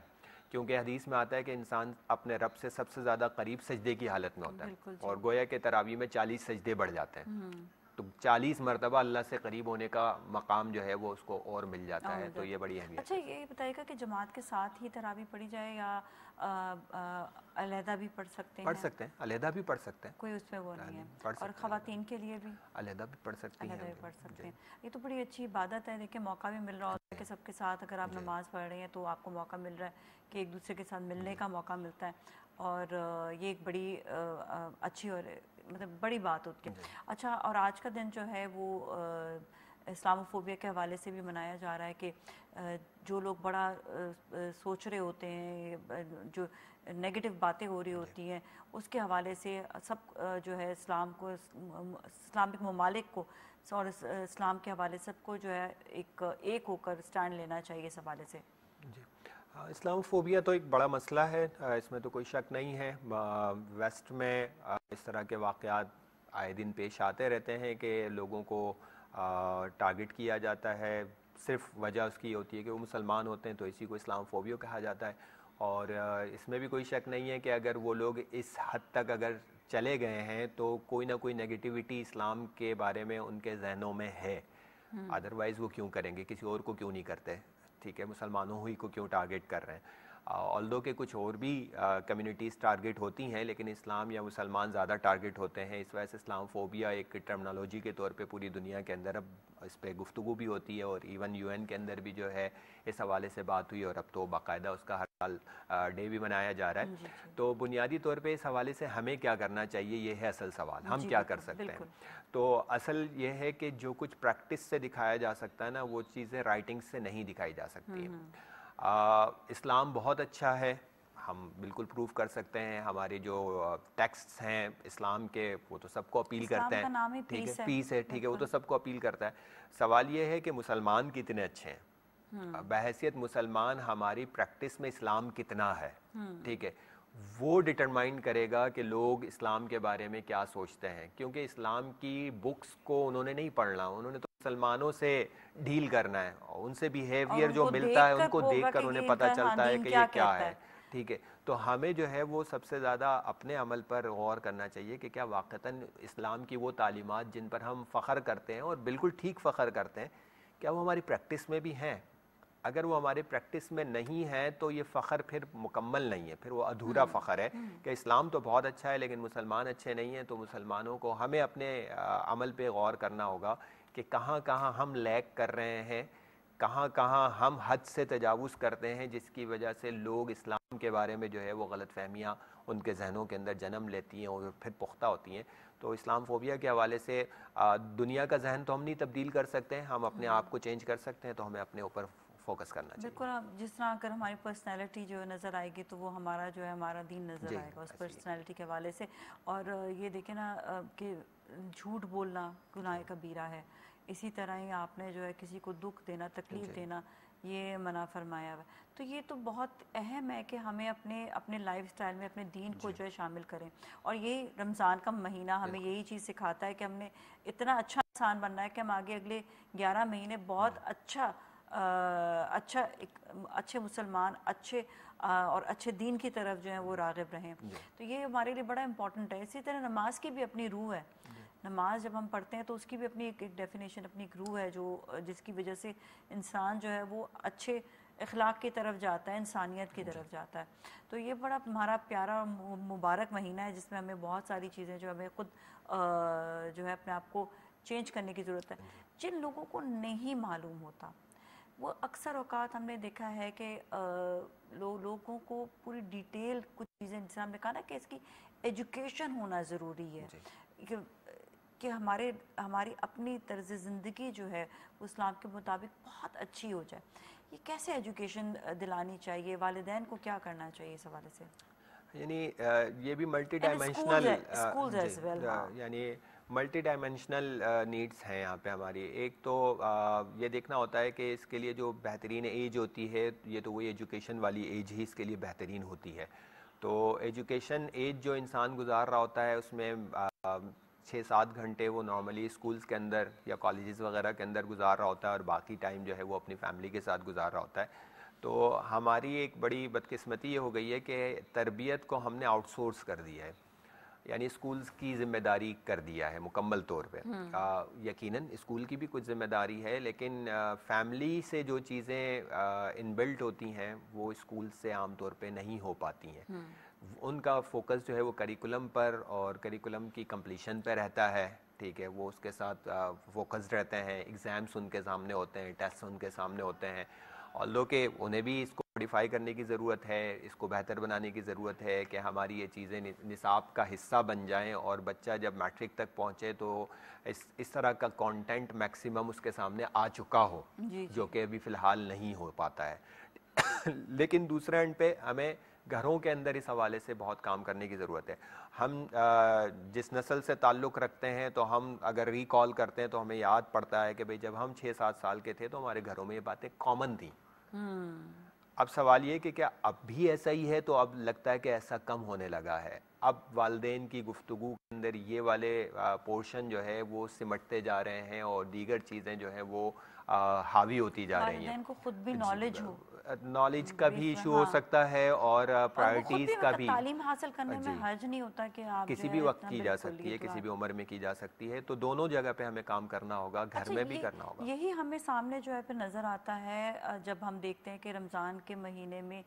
क्योंकि हदीस में आता है कि इंसान अपने रब से सबसे ज़्यादा करीब सजदे की हालत में होता है और गोया के तरावी में चालीस सजदे बढ़ जाते हैं हम्म। तो 40 मरतबा अल्लाह से करीब होने का मकाम जो है वो उसको और मिल जाता हाँ, है तो ये बड़ी अहमियत अच्छा ये बताएगा कि जमात के साथ ही तरावी पढ़ी जाए या अलहदा भी पढ़ सकते हैं पढ़ सकते हैं अलहदा भी पढ़ सकते हैं कोई उस पर वो नहीं है और खातन के लिए भी अलहदा भी पढ़ सकते हैं भी पढ़ सकते हैं ये तो बड़ी अच्छी इबादत है देखिए मौका भी मिल रहा होता है कि सबके साथ अगर आप नमाज़ पढ़ रहे हैं तो आपको मौका मिल रहा है कि एक दूसरे के साथ मिलने का मौका मिलता है और ये एक बड़ी अच्छी और मतलब बड़ी बात होती है अच्छा और आज का दिन जो है वो इस्लामोफोबिया के हवाले से भी मनाया जा रहा है कि जो लोग बड़ा सोच रहे होते हैं जो नेगेटिव बातें हो रही होती हैं उसके हवाले से सब जो है इस्लाम को इस्लामिक ममालिक को और इस्लाम के हवाले सबको जो है एक एक होकर स्टैंड लेना चाहिए इस हवाले से हाँ, इस्लाम फोबिया तो एक बड़ा मसला है इसमें तो कोई शक नहीं है वेस्ट में इस तरह के वाक़ात आए दिन पेश आते रहते हैं कि लोगों को टारगेट किया जाता है सिर्फ वजह उसकी होती है कि वो मुसलमान होते हैं तो इसी को इस्लाम फोबियो कहा जाता है और इसमें भी कोई शक नहीं है कि अगर वो लोग इस हद तक अगर चले गए हैं तो कोई ना कोई नेगेटिविटी इस्लाम के बारे में उनके जहनों में है अदरवाइज़ हम्म। वो क्यों करेंगे किसी और को क्यों नहीं करते ठीक है मुसलमानों ही को क्यों टारगेट कर रहे हैं दो के कुछ और भी कम्युनिटीज़ टारगेट होती हैं लेकिन इस्लाम या मुसलमान ज़्यादा टारगेट होते हैं इस वजह से इस्लाम फोबिया एक टर्मनोलॉजी के तौर पे पूरी दुनिया के अंदर अब इस पर गुफ्तु भी होती है और इवन यूएन के अंदर भी जो है इस हवाले से बात हुई और अब तो बाकायदा उसका हर साल डे भी मनाया जा रहा है तो बुनियादी तौर पर इस हवाले से हमें क्या करना चाहिए ये है असल सवाल हम क्या कर सकते हैं तो असल ये है कि जो कुछ प्रैक्टिस से दिखाया जा सकता है ना वो चीज़ें राइटिंग से नहीं दिखाई जा सकती हैं हम्म, हम्म। इस्लाम बहुत अच्छा है हम बिल्कुल प्रूव कर सकते हैं हमारे जो टेक्स्ट्स हैं इस्लाम के वो तो सबको अपील करते हैं ठीक है पीस है ठीक है वो तो सबको अपील करता है सवाल ये है कि मुसलमान कितने अच्छे हैं हम्म। बहसीत मुसलमान हमारी प्रैक्टिस में इस्लाम कितना है हम्म। ठीक है वो डिटरमाइन करेगा कि लोग इस्लाम के बारे में क्या सोचते हैं क्योंकि इस्लाम की बुक्स को उन्होंने नहीं पढ़ना उन्होंने तो मुसलमानों से डील करना है उनसे बिहेवियर जो मिलता है उनको देख कर उन्हें पता हाँ, चलता है कि ये क्या है ठीक है तो हमें जो है वो सबसे ज़्यादा अपने अमल पर गौर करना चाहिए कि क्या वाक़ता इस्लाम की वो तालीमत जिन पर हम फ़ख्र करते हैं और बिल्कुल ठीक फ़ख्र करते हैं क्या वो हमारी प्रैक्टिस में भी हैं अगर वो हमारे प्रैक्टिस में नहीं है तो ये फ़ख्र फिर मुकम्मल नहीं है फिर वो अधूरा हम्म, फ़ख्र है हम्म। कि इस्लाम तो बहुत अच्छा है लेकिन मुसलमान अच्छे नहीं हैं तो मुसलमानों को हमें अपने आ, अमल पर गौर करना होगा कि कहाँ कहाँ हम लैक कर रहे हैं कहाँ कहाँ हम हद से तजावुज करते हैं जिसकी वजह से लोग इस्लाम के बारे में जो है वो गलत फहमियाँ उनके जहनों के अंदर जन्म लेती हैं और फिर पुख्ता होती हैं तो इस्लाम फोबिया के हवाले से दुनिया का जहन तो हम नहीं तब्दील कर सकते हैं हम अपने आप को हम्म। चेंज कर सकते हैं तो हमें अपने ऊपर फोकस करना चाहिए बिल्कुल आप जिस तरह अगर हमारी पर्सनैलिटी जो नज़र आएगी तो वो हमारा जो है हमारा दीन नज़र आएगा उस पर्सनैलिटी के हवाले से और ये देखें ना कि झूठ बोलना गुनाह कबीरा है इसी तरह ही आपने जो है किसी को दुख देना तकलीफ़ देना ये मना फरमाया हुआ तो ये तो बहुत अहम है कि हमें अपने अपने लाइफ स्टाइल में अपने दीन को जो है शामिल करें और ये रमज़ान का महीना हमें यही चीज़ सिखाता है कि हमने इतना अच्छा इंसान बनना है कि हम आगे अगले ग्यारह महीने बहुत हाँ। अच्छा आ, अच्छा एक अच्छे मुसलमान अच्छे आ, और अच्छे दीन की तरफ जो है वो रागब रहें तो ये हमारे लिए बड़ा इंपॉर्टेंट है इसी तरह नमाज की भी अपनी रूह है नमाज जब हम पढ़ते हैं तो उसकी भी अपनी एक, एक डेफिनेशन अपनी एक रूह है जो जिसकी वजह से इंसान जो है वो अच्छे अखलाक की तरफ जाता है इंसानियत की तरफ जाता है तो ये बड़ा हमारा प्यारा मुबारक महीना है जिसमें हमें बहुत सारी चीज़ें जो हमें खुद जो है अपने आप को चेंज करने की ज़रूरत है जिन लोगों को नहीं मालूम होता वो अक्सर अवकात हमने देखा है कि लो, लोगों को पूरी डिटेल कुछ चीज़ें जिसमें हमने कहा ना कि इसकी एजुकेशन होना ज़रूरी है कि हमारे हमारी अपनी तर्ज ज़िंदगी जो है वो इस्लाम के मुताबिक बहुत अच्छी हो जाए ये कैसे एजुकेशन दिलानी चाहिए वालदे को क्या करना चाहिए इस हवाले से यानी ये भी मल्टी डायमेंशनल यानी मल्टी डायमेंशनल नीड्स हैं यहाँ पे हमारी एक तो ये देखना होता है कि इसके लिए जो बेहतरीन एज होती है ये तो वही एजुकेशन वाली एज ही इसके लिए बेहतरीन होती है तो एजुकेशन एज जो इंसान गुजार रहा होता है उसमें छः सात घंटे वो नॉर्मली स्कूल्स के अंदर या कॉलेजेस वगैरह के अंदर गुजार रहा होता है और बाकी टाइम जो है वो अपनी फैमिली के साथ गुजार रहा होता है तो हमारी एक बड़ी बदकिस्मती ये हो गई है कि तरबियत को हमने आउटसोर्स कर दिया है यानी स्कूल्स की जिम्मेदारी कर दिया है मुकम्मल तौर पर हम्म। यकीनन स्कूल की भी कुछ जिम्मेदारी है लेकिन आ, फैमिली से जो चीज़ें इनबिल्ट होती हैं वो स्कूल से आम तौर पर नहीं हो पाती हैं हम्म। उनका फोकस जो है वो करिकुलम पर और करिकुलम की कंप्लीशन पर रहता है ठीक है वो उसके साथ फोकस रहते हैं एग्ज़ाम्स उनके सामने होते हैं टेस्ट उनके सामने होते हैं और लो के उन्हें भी इसको मॉडिफाई करने की ज़रूरत है इसको बेहतर बनाने की ज़रूरत है कि हमारी ये चीज़ें निसाब का हिस्सा बन जाएं और बच्चा जब मैट्रिक तक पहुँचे तो इस इस तरह का कंटेंट मैक्सिमम उसके सामने आ चुका हो जो कि अभी फ़िलहाल नहीं हो पाता है लेकिन दूसरे एंड पे हमें घरों के अंदर इस हवाले से बहुत काम करने की ज़रूरत है हम जिस नस्ल से ताल्लुक़ रखते हैं तो हम अगर रिकॉल करते हैं तो हमें याद पड़ता है कि भाई जब हम छः सात साल के थे तो हमारे घरों में ये बातें कॉमन थी हम्म। अब सवाल ये कि क्या अब भी ऐसा ही है तो अब लगता है कि ऐसा कम होने लगा है अब वाले की गुफ्तु के अंदर ये वाले पोर्शन जो है वो सिमटते जा रहे हैं और दीगर चीज़ें जो है वो हावी होती जा रही हैं खुद भी नॉलेज हो नॉलेज का भी इशू हाँ। हो सकता है और प्रायोरिटीज uh, का भी तालीम हासिल करने में हर्ज नहीं होता कि आप किसी भी वक्त की जा सकती है किसी भी उम्र में की जा सकती है तो दोनों जगह पे हमें काम करना होगा घर अच्छा, में भी करना होगा यही हमें सामने जो है फिर नज़र आता है जब हम देखते हैं कि रमज़ान के महीने में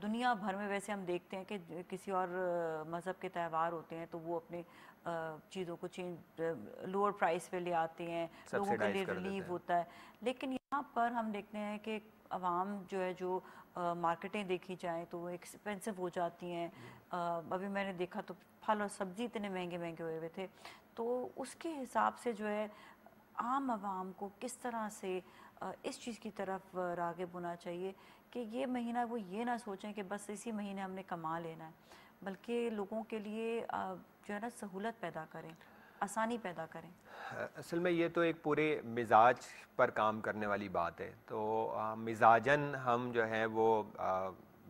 दुनिया भर में वैसे हम देखते हैं कि किसी और मज़हब के त्यौहार होते हैं तो वो अपने चीज़ों को चेंज लोअर प्राइस पे ले आते हैं लोगों के लिए रिलीव होता है लेकिन यहाँ पर हम देखते हैं कि आवाम जो है जो आ, मार्केटें देखी जाएँ तो एक्सपेंसिव हो जाती हैं अभी मैंने देखा तो फल और सब्ज़ी इतने महंगे महंगे हुए हुए थे तो उसके हिसाब से जो है आम आवाम को किस तरह से इस चीज़ की तरफ रागे बुना चाहिए कि ये महीना वो ये ना सोचें कि बस इसी महीने हमने कमा लेना है बल्कि लोगों के लिए जो है ना सहूलत पैदा करें आसानी पैदा करें असल में ये तो एक पूरे मिजाज पर काम करने वाली बात है तो मिजाजन हम जो है वो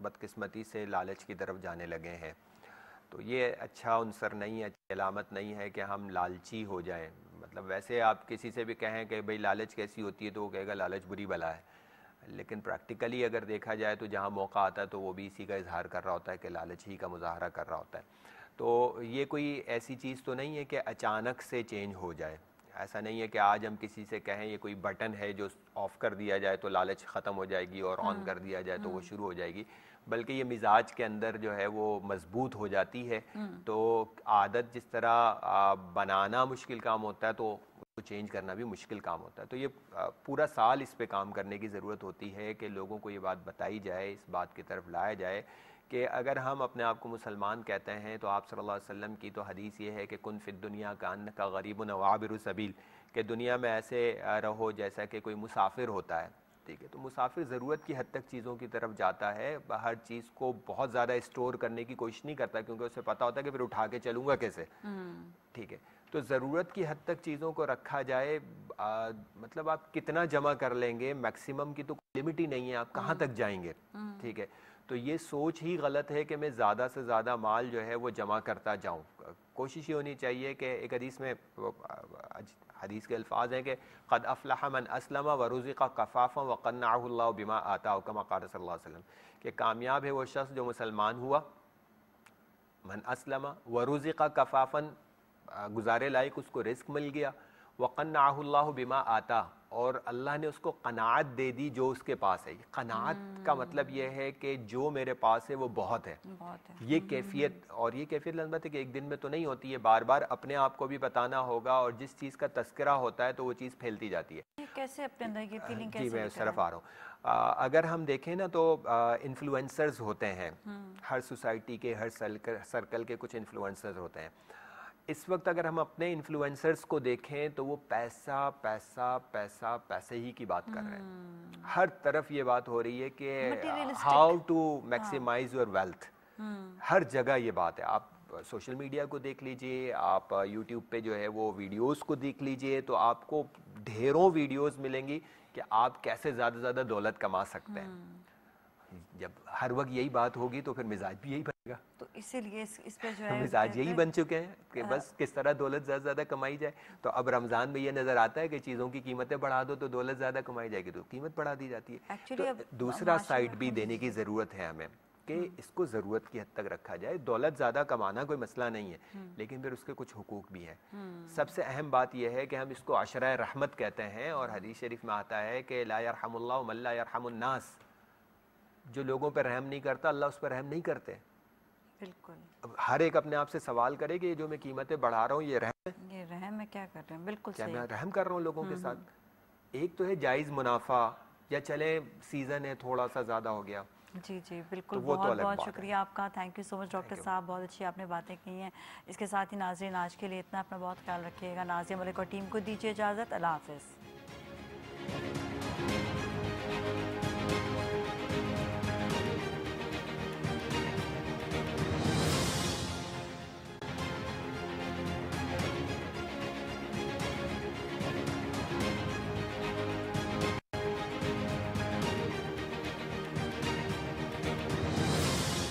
बदकस्मती से लालच की तरफ जाने लगे हैं तो ये अच्छा अनसर नहीं है अच्छी अलामत नहीं है कि हम लालची हो जाएं मतलब वैसे आप किसी से भी कहें कि भाई लालच कैसी होती है तो वो कहेगा लालच बुरी भला है लेकिन प्रैक्टिकली अगर देखा जाए तो जहाँ मौका आता है तो वो भी इसी का इजहार कर रहा होता है कि लालच ही का मुजाहरा कर रहा होता है तो ये कोई ऐसी चीज़ तो नहीं है कि अचानक से चेंज हो जाए ऐसा नहीं है कि आज हम किसी से कहें ये कोई बटन है जो ऑफ़ कर दिया जाए तो लालच ख़त्म हो जाएगी और ऑन हाँ। कर दिया जाए तो वो हाँ। शुरू हो जाएगी बल्कि ये मिजाज के अंदर जो है वो मजबूत हो जाती है हाँ। तो आदत जिस तरह बनाना मुश्किल काम होता है तो उसको चेंज करना भी मुश्किल काम होता है तो ये पूरा साल इस पर काम करने की ज़रूरत होती है कि लोगों को ये बात बताई जाए इस बात की तरफ लाया जाए कि अगर हम अपने आप को मुसलमान कहते हैं तो आप सल्लल्लाहु अलैहि वसल्लम की तो हदीस ये है कि कुन फिर दुनिया का अन्न का गरीब नवाबिर सबील कि दुनिया में ऐसे रहो जैसा कि कोई मुसाफिर होता है ठीक है तो मुसाफिर ज़रूरत की हद तक चीज़ों की तरफ जाता है हर चीज़ को बहुत ज़्यादा स्टोर करने की कोशिश नहीं करता क्योंकि उसे पता होता है कि फिर उठा के चलूँगा कैसे हम्म। ठीक है तो ज़रूरत की हद तक चीज़ों को रखा जाए आ, मतलब आप कितना जमा कर लेंगे मैक्सिमम की तो लिमिट ही नहीं है आप कहाँ हम्म। तक जाएंगे हम्म। ठीक है तो ये सोच ही गलत है कि मैं ज़्यादा से ज़्यादा माल जो है वो जमा करता जाऊँ कोशिश ये होनी चाहिए कि एक हदीस में हदीस के अल्फाज हैं कि क़द अफलाह मन असलमा व रुज़ी का कफ़ाफ़ा व कन्ना बिमा आता हुक्म कार वसलम कि कामयाब है वह शख्स जो मुसलमान हुआ मन असलमा व रुज़ी का कफ़ाफ़न गुजारे लायक उसको रिस्क मिल गया वक़न्ना बिमा आता और अल्लाह ने उसको कनात दे दी जो उसके पास है कनात का हम्म। मतलब यह है कि जो मेरे पास है वो बहुत है, बहुत है। ये हम्म। कैफियत और ये कैफियत लंबत है कि एक दिन में तो नहीं होती है बार बार अपने आप को भी बताना होगा और जिस चीज़ का तस्करा होता है तो वो चीज़ फैलती जाती है कैसे अपने अंदर की फीलिंग कैसे जी मैं उस तरफ आ रहा हूँ अगर हम देखें ना तो इन्फ्लुएंसर्स होते हैं हम्म। हर सोसाइटी के हर सर्कल सर्कल के कुछ इन्फ्लुएंसर्स होते हैं इस वक्त अगर हम अपने इन्फ्लुएंसर्स को देखें तो वो पैसा पैसा पैसा पैसे ही की बात कर रहे हैं हम्म। हर तरफ ये बात हो रही है कि how to maximise your wealth हर जगह ये बात है आप सोशल मीडिया को देख लीजिए आप यूट्यूब पे जो है वो वीडियोस को देख लीजिए तो आपको ढेरों वीडियोस मिलेंगी कि आप कैसे ज़्यादा से ज़्यादा दौलत कमा सकते हैं हम्म। जब हर वक्त यही बात होगी तो फिर मिजाज भी यही तो इसीलिए इस, इस पे जो है मिजाज यही बन चुके हैं कि बस किस तरह दौलत ज़्यादा ज़्यादा कमाई जाए तो अब रमज़ान में ये नज़र आता है कि चीज़ों की कीमतें बढ़ा दो तो दौलत ज़्यादा कमाई जाएगी तो कीमत बढ़ा दी जाती है तो दूसरा साइड भी देने की हम्म। ज़रूरत है हमें कि हम्म। इसको ज़रूरत की हद तक रखा जाए दौलत ज़्यादा कमाना कोई मसला नहीं है हम्म। लेकिन फिर उसके कुछ हकूक़ भी हैं सबसे अहम बात यह है कि हम इसको आशरा रहमत कहते हैं और हदीस शरीफ में आता है कि ला यरहमल्ला मल्ला यरहमन्नास जो लोगों पर रहम नहीं करता अल्लाह उस पर रहम नहीं करते बिल्कुल हर एक अपने आप से सवाल करे कि जो मैं कीमतें बढ़ा रहा हूँ ये रहम ये रहम मैं क्या कर रहा बिल्कुल क्या मैं रहम कर रहा हूँ लोगों के हम्म, साथ हम्म। एक तो है जायज़ मुनाफा या चले सीज़न है थोड़ा सा ज़्यादा हो गया जी जी बिल्कुल तो बहुत तो बहुत शुक्रिया आपका thank you so much doctor साहब बहुत अच्छी आपने बातें की हैं इसके साथ ही नाजरीन आज के लिए इतना अपना बहुत ख्याल रखिएगा नाजिया मलिक और टीम को दीजिए इजाज़त अल्लाह हाफिज़